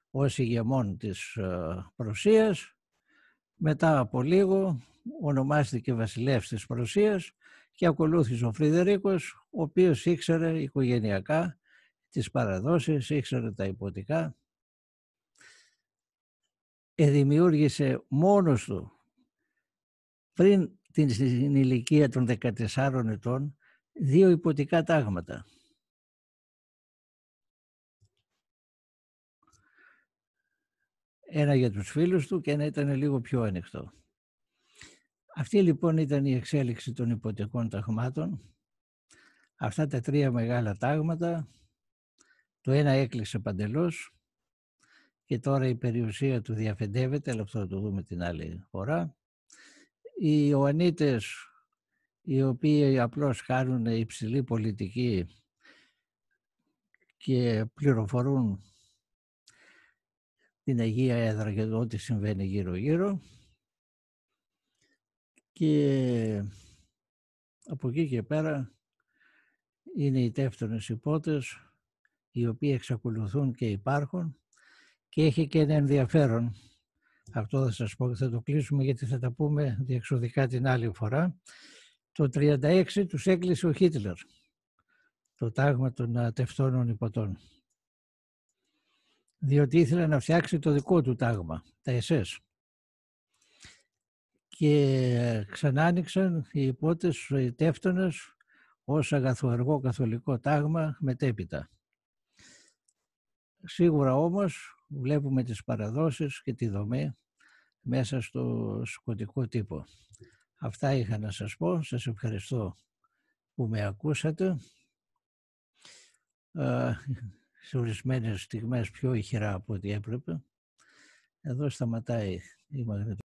ως ηγεμόν της ε, Προσίας, μετά από λίγο ονομάστηκε βασιλεύς της Προσίας και ακολούθησε ο Φρυδερίκος, ο οποίος ήξερε οικογενειακά τις παραδόσεις, ήξερε τα υποτικά. Εδημιούργησε μόνος του πριν την ηλικία των 14 ετών δύο υποτικά τάγματα. Ένα για τους φίλους του και ένα ήταν λίγο πιο ανοιχτό. Αυτή λοιπόν ήταν η εξέλιξη των υποτικών ταγμάτων. Αυτά τα τρία μεγάλα τάγματα, το ένα έκλεισε παντελώς και τώρα η περιουσία του διαφεντεύεται, αλλά αυτό θα το δούμε την άλλη φορά οι Ιωαννίτες, οι οποίοι απλώς κάνουν υψηλή πολιτική και πληροφορούν την Αγία Έδρα και το ό,τι συμβαίνει γύρω-γύρω. Και από εκεί και πέρα είναι οι τεύτονες υπότες, οι οποίοι εξακολουθούν και υπάρχουν και έχει και ένα ενδιαφέρον αυτό θα σας πω και θα το κλείσουμε γιατί θα τα πούμε διεξοδικά την άλλη φορά. Το 36 τους έκλεισε ο Χίτλερ, το τάγμα των ατευτώνων υποτών. Διότι ήθελε να φτιάξει το δικό του τάγμα, τα ΕΣΕΣ. Και ξανά άνοιξαν οι υπότες, οι τεύτωνες, ως αγαθοαργό καθολικό τάγμα μετέπειτα. Σίγουρα όμως βλέπουμε τις παραδόσεις και τη δομή μέσα στο σκοτικό τύπο. Αυτά είχα να σας πω. Σας ευχαριστώ που με ακούσατε. Σε ορισμένες στιγμές πιο ηχηρά από ό,τι έπρεπε. Εδώ σταματάει η μαγνητική.